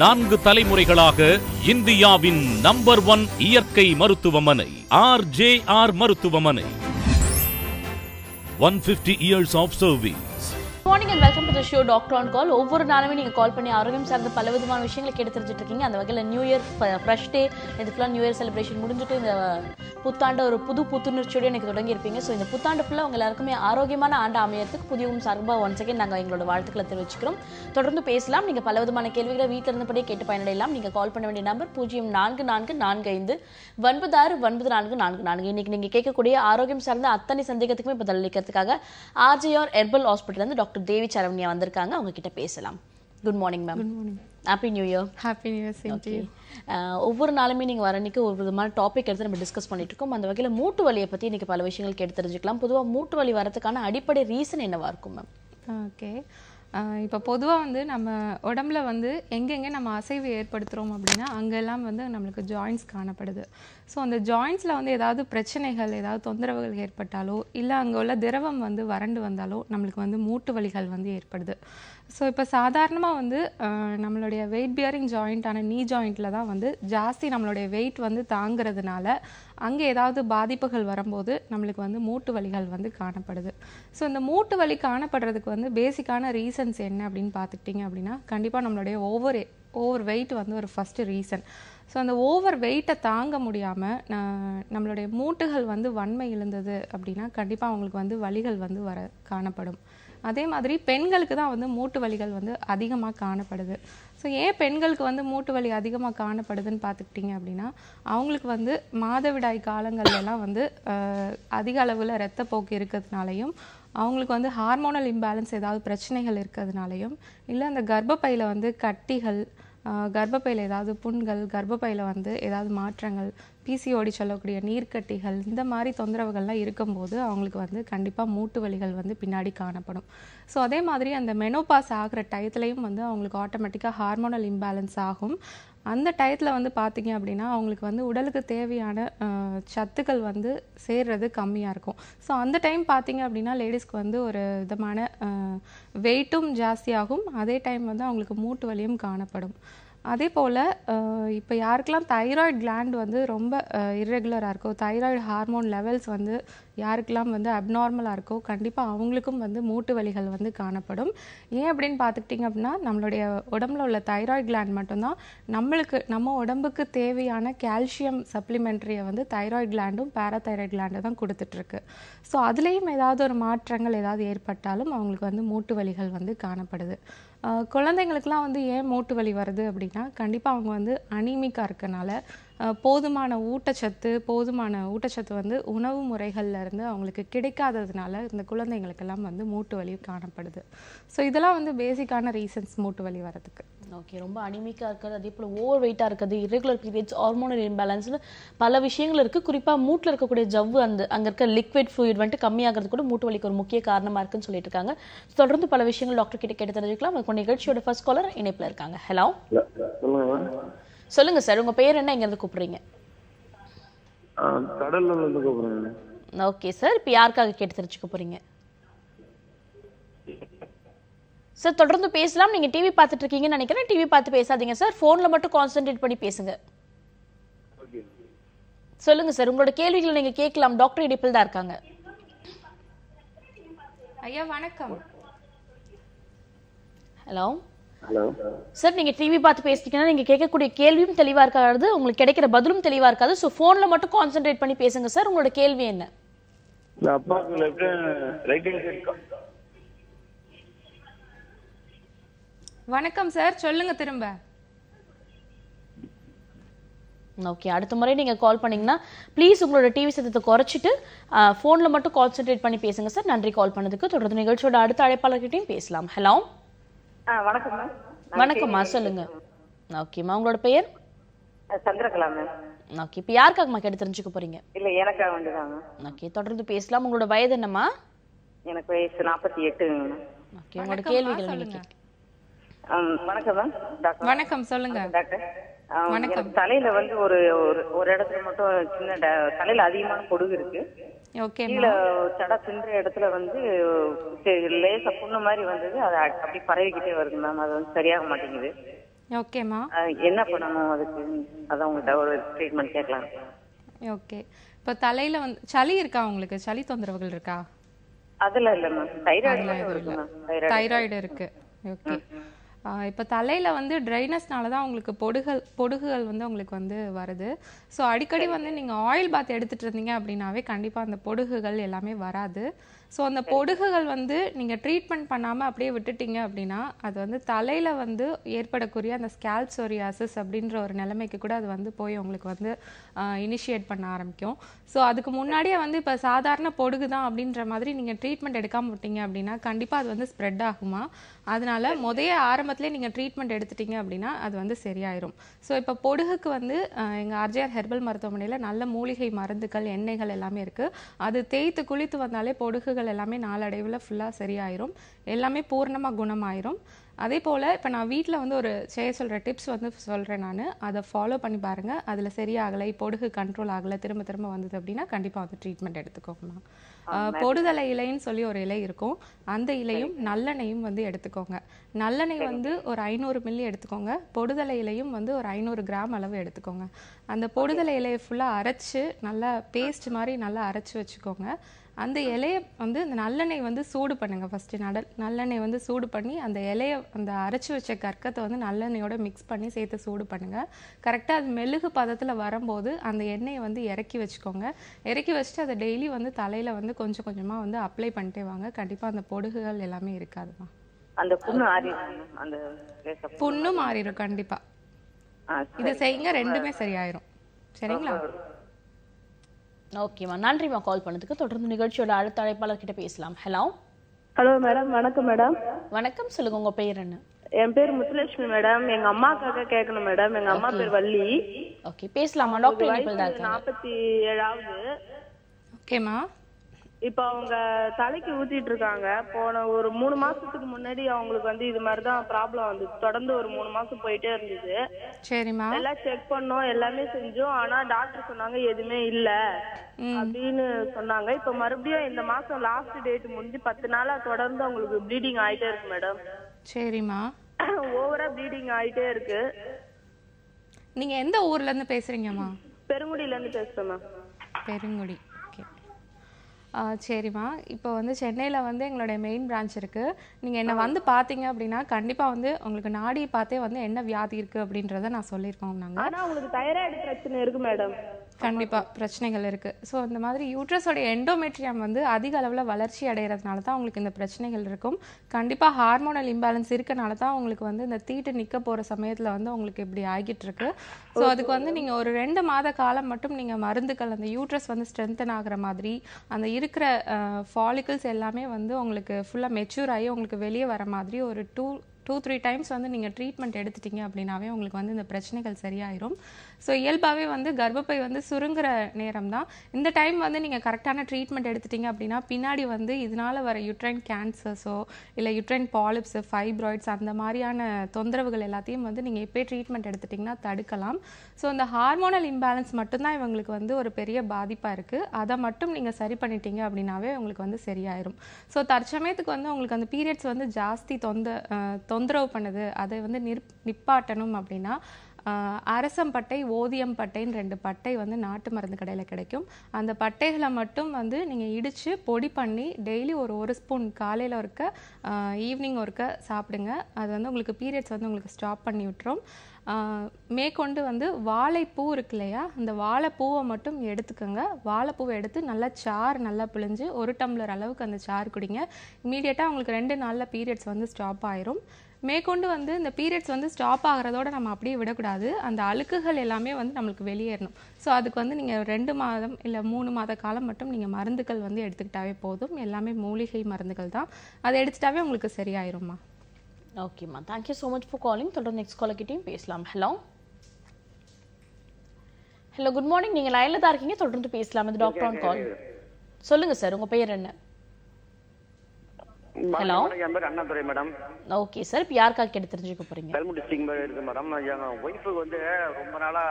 நான்கு தலைமுறைகளாக இந்தியாவின் நம்பர் ஒன் இயற்கை மருத்துவமனை ஆர் ஜே ஆர் மருத்துவமனை one fifty years of service morning and welcome to the show doctor on call ஒவ்வொரு நாளுமே நீங்கள் கால் பண்ணி ஆரோக்கியம் சார்ந்த பல விதமான விஷயங்களை கேட்டு தெரிஞ்சுட்டு இருக்கீங்க அந்த வகையில் நியூ இயர் ஃப்ரெஷ் டே இதுக்குலாம் நியூ இயர் செலிப்ரேஷன் முடிஞ்சுட்டு இந்த புத்தாண்டு ஒரு புது புத்துணர்ச்சியோடு எனக்கு தொடங்கியிருப்பீங்க ஸோ இந்த புத்தாண்டு ஃபுல்லாக உங்கள் எல்லாருக்குமே ஆரோக்கியமான ஆண்டு அமையத்துக்கு புதியவும் சார்பாக ஒன் செகண்ட் நாங்கள் எங்களோட வாழ்த்துக்களை தெரிவிச்சுக்கிறோம் தொடர்ந்து பேசலாம் நீங்கள் பல விதமான கேள்விகளை வீட்டில் இருந்தபடியே கேட்டு பயனடையலாம் நீங்கள் கால் பண்ண வேண்டிய நம்பர் பூஜ்ஜியம் நான்கு நான்கு நான்கு ஐந்து ஒன்பது ஆறு ஒன்பது நான்கு நான்கு நான்கு இன்றைக்கி நீங்கள் கேட்கக்கூடிய ஆரோக்கியம் சார்ந்த அத்தனை சந்தேகத்துக்குமே பதிலளிக்கிறதுக்காக RGR herbal hospital doctor doctor Devi Saravanya வந்திருக்காங்க அவங்க கிட்ட பேசலாம் good morning ma'am good morning happy new year happy new year ஒவ்வொரு நாளுமே நீங்கள் வர அன்றைக்கி ஒரு விதமான டாபிக் எடுத்து நம்ம டிஸ்கஸ் பண்ணிட்டு இருக்கோம் அந்த வகையில் மூட்டு வலியை பற்றி இன்றைக்கி பல விஷயங்கள் கேட்டு தெரிஞ்சுக்கலாம் பொதுவாக மூட்டு வலி வரதுக்கான அடிப்படை ரீசன் என்னவாக இருக்கும் மேம் ஓகே uh, இப்போ பொதுவாக வந்து நம்ம உடம்புல வந்து எங்கெங்கே நம்ம அசைவு ஏற்படுத்துகிறோம் அப்படின்னா அங்கெல்லாம் வந்து நம்மளுக்கு ஜாயின்ஸ் காணப்படுது ஸோ அந்த ஜாயின்ஸில் வந்து ஏதாவது பிரச்சனைகள் ஏதாவது தொந்தரவுகள் ஏற்பட்டாலோ இல்லை அங்கே உள்ள திரவம் வந்து வறண்டு வந்தாலோ நம்மளுக்கு வந்து மூட்டு வலிகள் வந்து ஏற்படுது ஸோ இப்போ சாதாரணமாக வந்து நம்மளுடைய வெயிட் பியரிங் ஜாயிண்ட்டான நீ ஜாயிண்ட்டில் தான் வந்து ஜாஸ்தி நம்மளுடைய வெயிட் வந்து தாங்கிறதுனால அங்கே ஏதாவது பாதிப்புகள் வரும்போது நம்மளுக்கு வந்து மூட்டு வலிகள் வந்து காணப்படுது ஸோ இந்த மூட்டு வலி காணப்படுறதுக்கு வந்து பேசிக்கான ரீசன்ஸ் என்ன அப்படின்னு பார்த்துக்கிட்டிங்க அப்படின்னா கண்டிப்பாக நம்மளுடைய ஓவர் ஓவர் வெயிட் வந்து ஒரு ஃபஸ்ட்டு ரீசன் ஸோ அந்த ஓவர் வெயிட்டை தாங்க முடியாமல் நம்மளுடைய மூட்டுகள் வந்து வன்மை இழந்தது அப்படின்னா கண்டிப்பாக அவங்களுக்கு வந்து வலிகள் வந்து வர காணப்படும் அதே மாதிரி பெண்களுக்கு தான் வந்து மூட்டு வலிகள் வந்து அதிகமாக காணப்படுது ஸோ ஏன் பெண்களுக்கு வந்து மூட்டு வலி அதிகமாக காணப்படுதுன்னு பார்த்துக்கிட்டிங்க அப்படின்னா அவங்களுக்கு வந்து மாதவிடாய் காலங்கள்லாம் வந்து அதிக அளவில் ரத்தப்போக்கு இருக்கிறதுனாலையும் அவங்களுக்கு வந்து ஹார்மோனல் இம்பேலன்ஸ் ஏதாவது பிரச்சனைகள் இருக்கிறதுனாலையும் இல்லை அந்த கர்ப்பப்பையில் வந்து கட்டிகள் கர்ப்பப்பையில் ஏதாவது புண்கள் கர்ப்பப்பையில் வந்து ஏதாவது மாற்றங்கள் பிசி ஓடி சொல்லக்கூடிய நீர்க்கட்டிகள் இந்த மாதிரி தொந்தரவுகள்லாம் இருக்கும்போது அவங்களுக்கு வந்து கண்டிப்பாக மூட்டு வலிகள் வந்து பின்னாடி காணப்படும் ஸோ அதே மாதிரி அந்த மெனோபாஸ் ஆகிற டயத்துலையும் வந்து அவங்களுக்கு ஆட்டோமேட்டிக்காக ஹார்மோனல் இம்பேலன்ஸ் ஆகும் அந்த டயத்தில் வந்து பார்த்தீங்க அப்படின்னா அவங்களுக்கு வந்து உடலுக்கு தேவையான சத்துக்கள் வந்து சேர்றது கம்மியாக இருக்கும் ஸோ அந்த டைம் பார்த்திங்க அப்படின்னா லேடிஸ்க்கு வந்து ஒரு விதமான வெயிட்டும் ஜாஸ்தியாகும் அதே டைம் வந்து அவங்களுக்கு மூட்டு வலியும் காணப்படும் அதே போல் இப்போ யாருக்கெல்லாம் தைராய்டு கிளாண்ட் வந்து ரொம்ப இர்ரெகுலராக இருக்கும் தைராய்டு ஹார்மோன் லெவல்ஸ் வந்து யாருக்கெல்லாம் வந்து அப்நார்மலாக இருக்கோ கண்டிப்பாக அவங்களுக்கும் வந்து மூட்டு வலிகள் வந்து காணப்படும் ஏன் அப்படின்னு பார்த்துக்கிட்டிங்க அப்படின்னா நம்மளுடைய உடம்புல உள்ள தைராய்டு கிளாண்ட் மட்டும்தான் நம்மளுக்கு நம்ம உடம்புக்கு தேவையான கால்சியம் சப்ளிமெண்ட்ரியை வந்து தைராய்டு கிளாண்டும் பேராதைராய்டு கிளாண்டு தான் கொடுத்துட்ருக்கு ஸோ அதுலேயும் ஏதாவது ஒரு மாற்றங்கள் ஏதாவது ஏற்பட்டாலும் அவங்களுக்கு வந்து மூட்டு வலிகள் வந்து காணப்படுது குழந்தைங்களுக்குலாம் வந்து ஏன் மூட்டு வலி வருது அப்படின்னா கண்டிப்பாக அவங்க வந்து அனிமிக்காக இருக்கனால போதுமான ஊட்டச்சத்து போதுமான ஊட்டச்சத்து வந்து உணவு முறைகள்லேருந்து அவங்களுக்கு கிடைக்காததுனால இந்த குழந்தைங்களுக்கெல்லாம் வந்து மூட்டு வலி காணப்படுது ஸோ இதெல்லாம் வந்து பேசிக்கான ரீசன்ஸ் மூட்டு வலி வரதுக்கு ஓகே ரொம்ப அனிமிக்காக இருக்கிறது அதே போல் ஓவர் வெயிட்டாக இருக்குது இரெகுலர் பீரியட்ஸ் ஹார்மோனல் இம்பேலன்ஸ்னு பல விஷயங்கள் இருக்குது குறிப்பாக மூட்டில் இருக்கக்கூடிய ஜவ்வு அந்த அங்கே இருக்க லிக்விட் ஃப்ளூயிட் வந்துட்டு கம்மியாகிறது கூட மூட்டு வலிக்கு ஒரு முக்கிய காரணமாக இருக்குன்னு சொல்லிட்டு இருக்காங்க தொடர்ந்து பல விஷயங்கள் டாக்டர் கிட்ட கேட்டு தெரிஞ்சுக்கலாம் நிகழ்ச்சியோட ஃபர்ஸ்ட் காலர் இணைப்பில் இருக்காங்க ஹலோ சொல்லுங்க சார் உங்க பேர் என்ன இங்க இருந்து கூப்பிடுறீங்க கடல்ல இருந்து கூப்பிடுறேன் ஓகே சார் இப்போ யாருக்காக கேட்டு தெரிஞ்சுக்க போறீங்க சார் தொடர்ந்து பேசலாம் நீங்க டிவி பார்த்துட்டு இருக்கீங்கன்னு நினைக்கிறேன் டிவி பார்த்து பேசாதீங்க சார் போன்ல மட்டும் கான்சென்ட்ரேட் பண்ணி பேசுங்க சொல்லுங்க சார் உங்களோட கேள்விகளை நீங்க கேட்கலாம் டாக்டர் இடிப்பில் தான் இருக்காங்க ஐயா வணக்கம் ஹலோ ஹலோ சார் நீங்க டிவி பார்த்து பேசிட்டீங்கன்னா நீங்க கேட்கக்கூடிய கேள்வியும் தெளிவா இருக்காது உங்களுக்கு கிடைக்கிற பதிலும் தெளிவா இருக்காது சோ போன்ல மட்டும் கான்சென்ட்ரேட் பண்ணி பேசுங்க சார் உங்களோட கேள்வி என்ன வணக்கம் சார் சொல்லுங்க திரும்ப ஓகே அடுத்த முறை நீங்க கால் பண்ணீங்கன்னா ப்ளீஸ் உங்களோட டிவி சத்தத்தை குறைச்சிட்டு ஃபோன்ல மட்டும் கான்சென்ட்ரேட் பண்ணி பேசுங்க சார் நன்றி கால் பண்ணதுக்கு தொடர்ந்து நிகழ்ச்சியோட அடுத்த அழைப்பாளர்கிட்டையும் பேசலாம் ஹலோ வணக்கம் வணக்கம்மா சொல்லுங்க ஓகேம்மா உங்களோட பெயர் சந்திரகலா மேம் ஓகே இப்போ யாருக்காகம்மா கேட்டு தெரிஞ்சுக்க போறீங்க இல்ல எனக்காக வேண்டியதாங்க ஓகே தொடர்ந்து பேசலாம் உங்களோட வயது என்னம்மா எனக்கு வயசு நாற்பத்தி எட்டு ஓகே உங்களோட கேள்விகள் நீங்க வணக்கம் மேம் டாக்டர் வணக்கம் சொல்லுங்க டாக்டர் வணக்கம் தலையில வந்து ஒரு ஒரு இடத்துல மட்டும் சின்ன தலையில அதிகமான பொடுகு இருக்கு கீழே தடை சின்ற இடத்துல வந்து லேசா புண்ணு மாதிரி வந்தது அது அப்படி பரவிக்கிட்டே வருது மேம் அது வந்து சரியாக மாட்டேங்குது ஓகேம்மா என்ன பண்ணணும் அதுக்கு அதான் உங்கள்கிட்ட ட்ரீட்மெண்ட் கேட்கலாம் ஓகே இப்போ தலையில் வந்து சளி இருக்கா உங்களுக்கு சளி தொந்தரவுகள் இருக்கா அதில் இல்ல மேம் தைராய்டு தைராய்டு இருக்கு ஓகே இப்போ தலையில் வந்து ட்ரைனஸ்னால தான் உங்களுக்கு பொடுகள் பொடுகுகள் வந்து உங்களுக்கு வந்து வருது ஸோ அடிக்கடி வந்து நீங்கள் ஆயில் பாத் எடுத்துகிட்டு இருந்தீங்க அப்படின்னாவே கண்டிப்பாக அந்த பொடுகுகள் எல்லாமே வராது ஸோ அந்த பொடுகுகள் வந்து நீங்கள் ட்ரீட்மெண்ட் பண்ணாமல் அப்படியே விட்டுட்டீங்க அப்படின்னா அது வந்து தலையில் வந்து ஏற்படக்கூடிய அந்த ஸ்கேல்ப் சோரியாசிஸ் அப்படின்ற ஒரு நிலைமைக்கு கூட அது வந்து போய் உங்களுக்கு வந்து இனிஷியேட் பண்ண ஆரம்பிக்கும் ஸோ அதுக்கு முன்னாடியே வந்து இப்போ சாதாரண பொடுகு தான் அப்படின்ற மாதிரி நீங்கள் ட்ரீட்மெண்ட் எடுக்காமல் விட்டீங்க அப்படின்னா கண்டிப்பாக அது வந்து ஸ்ப்ரெட் ஆகுமா அதனால் முதைய ஆரம்பத்திலே நீங்கள் ட்ரீட்மெண்ட் எடுத்துட்டீங்க அப்படின்னா அது வந்து சரியாயிரும் ஸோ இப்போ பொடுகுக்கு வந்து எங்கள் ஆர்ஜிஆர் ஹெர்பல் மருத்துவமனையில் நல்ல மூலிகை மருந்துகள் எண்ணெய்கள் எல்லாமே இருக்குது அது தேய்த்து குளித்து வந்தாலே பொடுகுகள் எல்லாமே நாளடைவில் ஃபுல்லாக சரியாயிரும் எல்லாமே பூர்ணமாக குணமாயிரும் அதே போல் இப்போ நான் வீட்டில் வந்து ஒரு செய்ய சொல்கிற டிப்ஸ் வந்து சொல்கிறேன் நான் அதை ஃபாலோ பண்ணி பாருங்கள் அதில் சரியாகலை பொடுகு கண்ட்ரோல் ஆகலை திரும்ப திரும்ப வந்தது அப்படின்னா கண்டிப்பாக வந்து ட்ரீட்மெண்ட் எடுத்துக்கோங்கம்மா பொடுதலை இலைன்னு சொல்லி ஒரு இலை இருக்கும் அந்த இலையும் நல்லெண்ணையும் வந்து எடுத்துக்கோங்க நல்லெண்ணெய் வந்து ஒரு ஐநூறு மில்லி எடுத்துக்கோங்க பொடுதலை இலையும் வந்து ஒரு ஐநூறு கிராம் அளவு எடுத்துக்கோங்க அந்த பொடுதலை இலையை ஃபுல்லாக அரைச்சி நல்லா பேஸ்ட் மாதிரி நல்லா அரைச்சி வச்சுக்கோங்க அந்த இலையை வந்து அந்த நல்லெண்ணெய் வந்து சூடு பண்ணுங்கள் ஃபஸ்ட்டு நடல் நல்லெண்ணெய் வந்து சூடு பண்ணி அந்த இலையை அந்த அரைச்சி வச்ச கற்கத்தை வந்து நல்லெண்ணெயோட மிக்ஸ் பண்ணி சேர்த்து சூடு பண்ணுங்கள் கரெக்டாக அது மெழுகு பதத்தில் வரும்போது அந்த எண்ணெயை வந்து இறக்கி வச்சுக்கோங்க இறக்கி வச்சுட்டு அதை டெய்லி வந்து தலையில் வந்து கொஞ்சம் கொஞ்சமாக வந்து அப்ளை பண்ணிட்டே வாங்க கண்டிப்பாக அந்த பொடுகுகள் எல்லாமே இருக்காதுமா அந்த புண்ணு மாறி அந்த புண்ணு மாறிடும் கண்டிப்பாக இதை செய்யுங்க ரெண்டுமே சரியாயிரும் சரிங்களா ஓகேம்மா நன்றிம்மா கால் பண்ணதுக்கு தொடர்ந்து நிகழ்ச்சியோட அடுத்த அழைப்பாளர் கிட்ட பேசலாம் ஹலோ ஹலோ மேடம் வணக்கம் மேடம் வணக்கம் சொல்லுங்க உங்க பேர் என்ன என் பேர் முத்துலட்சுமி மேடம் எங்க அம்மாக்காக கேட்கணும் மேடம் எங்க அம்மா பேர் வள்ளி ஓகே பேசலாமா டாக்டர் நாற்பத்தி ஏழாவது ஓகேம்மா இப்ப அவங்க தலைக்கு ஊத்திட்டு இருக்காங்க போன ஒரு மூணு மாசத்துக்கு முன்னாடி அவங்களுக்கு வந்து இது மாதிரிதான் ப்ராப்ளம் வந்து தொடர்ந்து ஒரு மூணு மாசம் போயிட்டே இருந்தது சரிம்மா எல்லாம் செக் பண்ணோம் எல்லாமே செஞ்சோம் ஆனா டாக்டர் சொன்னாங்க எதுவுமே இல்ல அப்படின்னு சொன்னாங்க இப்ப மறுபடியும் இந்த மாசம் லாஸ்ட் டேட் முடிஞ்சு பத்து நாளா தொடர்ந்து அவங்களுக்கு ப்ளீடிங் ஆயிட்டே இருக்கு மேடம் சரிம்மா ஓவரா ப்ளீடிங் ஆயிட்டே இருக்கு நீங்க எந்த ஊர்ல இருந்து பேசுறீங்கம்மா பெருங்குடியில இருந்து பேசுறேன் பெருங்குடி சரிம்மா இப்போ வந்து சென்னையில் வந்து எங்களுடைய மெயின் பிரான்ச் இருக்குது நீங்கள் என்னை வந்து பார்த்தீங்க அப்படின்னா கண்டிப்பாக வந்து உங்களுக்கு நாடியை பார்த்தே வந்து என்ன வியாதி இருக்குது அப்படின்றத நான் சொல்லியிருக்கோம் நாங்கள் ஆனால் உங்களுக்கு தைராய்டு பிரச்சனை இருக்குது மேடம் கண்டிப்பாக பிரச்சனைகள் இருக்குது ஸோ இந்த மாதிரி யூட்ரஸோடைய எண்டோமெட்ரியம் வந்து அதிக அளவில் வளர்ச்சி அடைகிறதுனால தான் உங்களுக்கு இந்த பிரச்சனைகள் இருக்கும் கண்டிப்பாக ஹார்மோனல் இம்பேலன்ஸ் இருக்கனால தான் உங்களுக்கு வந்து இந்த தீட்டு நிற்க போகிற சமயத்தில் வந்து உங்களுக்கு இப்படி ஆகிட்டு இருக்கு ஸோ அதுக்கு வந்து நீங்கள் ஒரு ரெண்டு மாத காலம் மட்டும் நீங்கள் மருந்துகள் அந்த யூட்ரஸ் வந்து ஸ்ட்ரென்தன் ஆகிற மாதிரி அந்த இரு இருக்கிற ஃபாலிக்கல்ஸ் எல்லாமே வந்து உங்களுக்கு ஃபுல்லாக மெச்சூர் ஆகி உங்களுக்கு வெளியே வர மாதிரி ஒரு டூ டூ த்ரீ டைம்ஸ் வந்து நீங்கள் ட்ரீட்மெண்ட் எடுத்துட்டீங்க அப்படின்னாவே உங்களுக்கு வந்து இந்த பிரச்சனைகள் சரியாயிரும் ஸோ இயல்பாகவே வந்து கர்ப்பப்பை வந்து சுருங்குற நேரம் தான் இந்த டைம் வந்து நீங்கள் கரெக்டான ட்ரீட்மெண்ட் எடுத்துட்டீங்க அப்படின்னா பின்னாடி வந்து இதனால் வர யுட்ரைன் கேன்சர்ஸோ இல்லை யுட்ரைன் பாலிப்ஸு ஃபைப்ராய்ட்ஸ் அந்த மாதிரியான தொந்தரவுகள் எல்லாத்தையும் வந்து நீங்கள் எப்போயே ட்ரீட்மெண்ட் எடுத்துட்டிங்கன்னா தடுக்கலாம் ஸோ இந்த ஹார்மோனல் இம்பேலன்ஸ் மட்டும்தான் இவங்களுக்கு வந்து ஒரு பெரிய பாதிப்பாக இருக்குது அதை மட்டும் நீங்கள் சரி பண்ணிட்டீங்க அப்படின்னாவே உங்களுக்கு வந்து சரியாயிரும் ஸோ தற்சமயத்துக்கு வந்து உங்களுக்கு அந்த பீரியட்ஸ் வந்து ஜாஸ்தி தொந்த தொந்தரவு பண்ணுது அதை வந்து நிற் நிப்பாட்டணும் அப்படின்னா அரசம்பட்டை ஓதியம் பட்டைன்னு ரெண்டு பட்டை வந்து நாட்டு மருந்து கடையில் கிடைக்கும் அந்த பட்டைகளை மட்டும் வந்து நீங்கள் இடித்து பொடி பண்ணி டெய்லி ஒரு ஒரு ஸ்பூன் காலையில் ஒருக்க ஈவினிங் ஒருக்க சாப்பிடுங்க அது வந்து உங்களுக்கு பீரியட்ஸ் வந்து உங்களுக்கு ஸ்டாப் பண்ணி விட்டுரும் மேற்கொண்டு வந்து வாழைப்பூ இருக்கு இல்லையா அந்த வாழைப்பூவை மட்டும் எடுத்துக்கோங்க வாழைப்பூவை எடுத்து நல்லா சார் நல்லா பிழிஞ்சு ஒரு டம்ளர் அளவுக்கு அந்த சார் குடிங்க இமீடியட்டாக உங்களுக்கு ரெண்டு நாளில் பீரியட்ஸ் வந்து ஸ்டாப் ஆயிரும் மேற்கொண்டு வந்து இந்த பீரியட்ஸ் வந்து ஸ்டாப் ஆகிறதோட நம்ம அப்படியே விடக்கூடாது அந்த அழுக்குகள் எல்லாமே வந்து நம்மளுக்கு வெளியேறணும் ஸோ அதுக்கு வந்து நீங்கள் ரெண்டு மாதம் இல்லை மூணு மாத காலம் மட்டும் நீங்கள் மருந்துகள் வந்து எடுத்துக்கிட்டாவே போதும் எல்லாமே மூலிகை மருந்துகள் தான் அதை எடுத்துட்டாவே உங்களுக்கு சரியாயிரும்மா ஓகேம்மா thank you so much for calling தொடர்ந்து நெக்ஸ்ட் காலக்கிட்டையும் பேசலாம் ஹலோ ஹலோ குட் மார்னிங் நீங்கள் லைனில் தான் இருக்கீங்க தொடர்ந்து பேசலாம் இது டாக்டர் ஆன் கால் சொல்லுங்கள் சார் உங்கள் பெயர் என்ன ஹலோ என் பேர் அண்ணாதுரை மேடம் ஓகே சார் இப்போ யாருக்காக கேட்டு தெரிஞ்சுக்க போறீங்க பெல்மூர் டிஸ்ட்ரிக் மாதிரி இருக்கு மேடம் என் ஒய்ஃபுக்கு வந்து ரொம்ப நாளா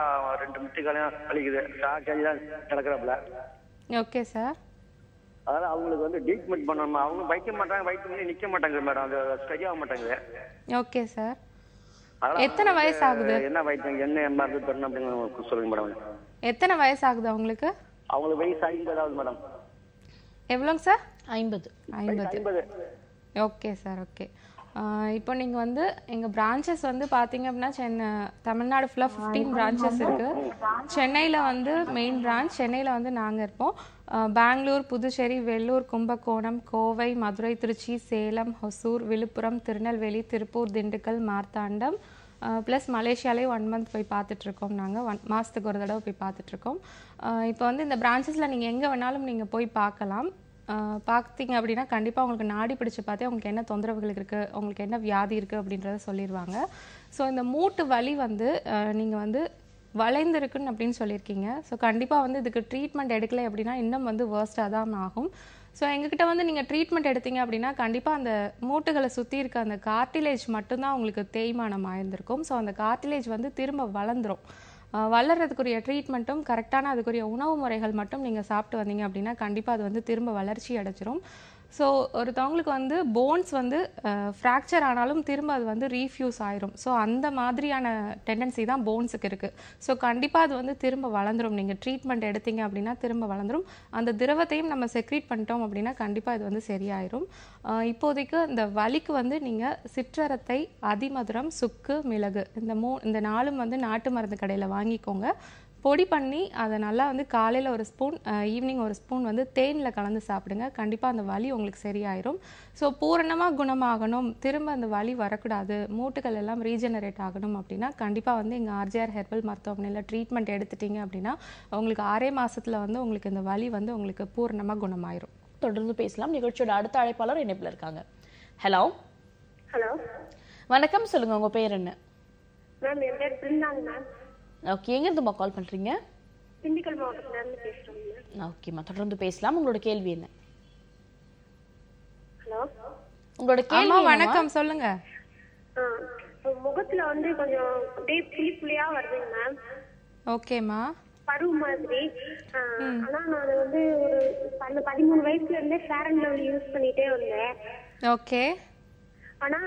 ரெண்டு முட்டிக்காலையும் அழிக்குது ஷாக் ஆகி தான் கிடக்குறாப்புல ஓகே சார் அதனால அவங்களுக்கு வந்து ட்ரீட்மெண்ட் பண்ணணும் அவங்க வைக்க மாட்டாங்க வைக்க முடியும் நிக்க மாட்டாங்க மேடம் அது ஸ்டடி ஆக மாட்டாங்க ஓகே சார் எத்தனை வயசு ஆகுது என்ன வைத்தியம் என்ன மருந்து தரணும் அப்படின்னு சொல்லுங்க மேடம் எத்தனை வயசு ஆகுது அவங்களுக்கு அவங்களுக்கு வயசு ஐம்பதாவது மேடம் எவ்வளோங்க சார் ஐம்பது ஐம்பது ஓகே சார் ஓகே இப்போ நீங்கள் வந்து எங்கள் பிரான்ச்சஸ் வந்து பார்த்தீங்க அப்படின்னா சென்னை தமிழ்நாடு ஃபுல்லாக ஃபிஃப்டீன் பிரான்ச்சஸ் இருக்குது சென்னையில் வந்து மெயின் பிரான்ச் சென்னையில் வந்து நாங்கள் இருப்போம் பெங்களூர் புதுச்சேரி வெள்ளூர் கும்பகோணம் கோவை மதுரை திருச்சி சேலம் ஹொசூர் விழுப்புரம் திருநெல்வேலி திருப்பூர் திண்டுக்கல் மார்த்தாண்டம் ப்ளஸ் மலேசியாலே ஒன் மந்த் போய் பார்த்துட்ருக்கோம் நாங்கள் ஒன் மாதத்துக்கு ஒரு தடவை போய் பார்த்துட்ருக்கோம் இப்போ வந்து இந்த பிரான்ச்சஸில் நீங்கள் எங்கே வேணாலும் நீங்கள் போய் பார்க்கலாம் பார்த்தீங்க அப்படின்னா கண்டிப்பாக உங்களுக்கு நாடி பிடிச்சி பார்த்தே அவங்களுக்கு என்ன தொந்தரவுகள் இருக்குது உங்களுக்கு என்ன வியாதி இருக்குது அப்படின்றத சொல்லிடுவாங்க ஸோ இந்த மூட்டு வலி வந்து நீங்கள் வந்து வளைந்திருக்குன்னு அப்படின்னு சொல்லியிருக்கீங்க ஸோ கண்டிப்பாக வந்து இதுக்கு ட்ரீட்மெண்ட் எடுக்கலை அப்படின்னா இன்னும் வந்து வேர்ஸ்ட்டாக தான் ஆகும் ஸோ எங்ககிட்ட வந்து நீங்கள் ட்ரீட்மெண்ட் எடுத்தீங்க அப்படின்னா கண்டிப்பாக அந்த மூட்டுகளை சுற்றி இருக்க அந்த கார்டிலேஜ் மட்டும்தான் உங்களுக்கு தேய்மானம் ஆயிருந்திருக்கும் ஸோ அந்த கார்டிலேஜ் வந்து திரும்ப வளர்ந்துடும் வளர்கிறதுக்குரிய ட்ரீட்மெண்ட்டும் கரெக்டான அதுக்குரிய உணவு முறைகள் மட்டும் நீங்கள் சாப்பிட்டு வந்தீங்க அப்படின்னா கண்டிப்பாக அது வந்து திரும்ப வளர்ச்சி அடைச்சிரும் ஸோ ஒருத்தவங்களுக்கு வந்து போன்ஸ் வந்து ஃப்ராக்சர் ஆனாலும் திரும்ப அது வந்து ரீஃப்யூஸ் ஆயிரும் ஸோ அந்த மாதிரியான டெண்டன்சி தான் போன்ஸுக்கு இருக்குது ஸோ கண்டிப்பாக அது வந்து திரும்ப வளர்ந்துடும் நீங்கள் ட்ரீட்மெண்ட் எடுத்தீங்க அப்படின்னா திரும்ப வளர்ந்துடும் அந்த திரவத்தையும் நம்ம செக்ரீட் பண்ணிட்டோம் அப்படின்னா கண்டிப்பாக இது வந்து சரியாயிரும் இப்போதைக்கு இந்த வலிக்கு வந்து நீங்கள் சிற்றரத்தை அதிமதுரம் சுக்கு மிளகு இந்த மூ இந்த நாளும் வந்து நாட்டு மருந்து கடையில் வாங்கிக்கோங்க பொடி பண்ணி அதை நல்லா வந்து காலையில் ஒரு ஸ்பூன் ஈவினிங் ஒரு ஸ்பூன் வந்து தேனில் கலந்து சாப்பிடுங்க கண்டிப்பாக அந்த வலி உங்களுக்கு சரியாயிரும் ஸோ பூரணமாக குணமாகணும் திரும்ப அந்த வலி வரக்கூடாது மூட்டுகள் எல்லாம் ரீஜெனரேட் ஆகணும் அப்படின்னா கண்டிப்பாக வந்து எங்கள் ஆர்ஜிஆர் ஹெர்பல் மருத்துவமனையில் ட்ரீட்மெண்ட் எடுத்துட்டிங்க அப்படின்னா உங்களுக்கு ஆறே மாதத்தில் வந்து உங்களுக்கு இந்த வலி வந்து உங்களுக்கு பூரணமாக குணமாயிரும் தொடர்ந்து பேசலாம் நிகழ்ச்சியோட அடுத்த அழைப்பாளர் இணைப்பில் இருக்காங்க ஹலோ ஹலோ வணக்கம் சொல்லுங்கள் உங்கள் பேர் என்ன மேம் என் பேர் பிருந்தாங்க மேம் ஓகே எங்கேருந்துமா கால் பண்றீங்க திண்டுக்கல் மாவட்டத்துலேருந்து பேசுகிறோம் ஓகேம்மா தொடர்ந்து பேசலாம் உங்களோட கேள்வி என்ன ஹலோ உங்களோட கேள்வி வணக்கம் சொல்லுங்க முகத்துல வந்து கொஞ்சம் அப்படியே புளி புளியா வருதுங்க மேம் ஓகேம்மா பருவ மாதிரி ஆனா நான் வந்து ஒரு பதிமூணு வயசுல இருந்தே ஃபேர் அண்ட் லவ்லி யூஸ் பண்ணிட்டே வந்தேன் ஓகே ஆனா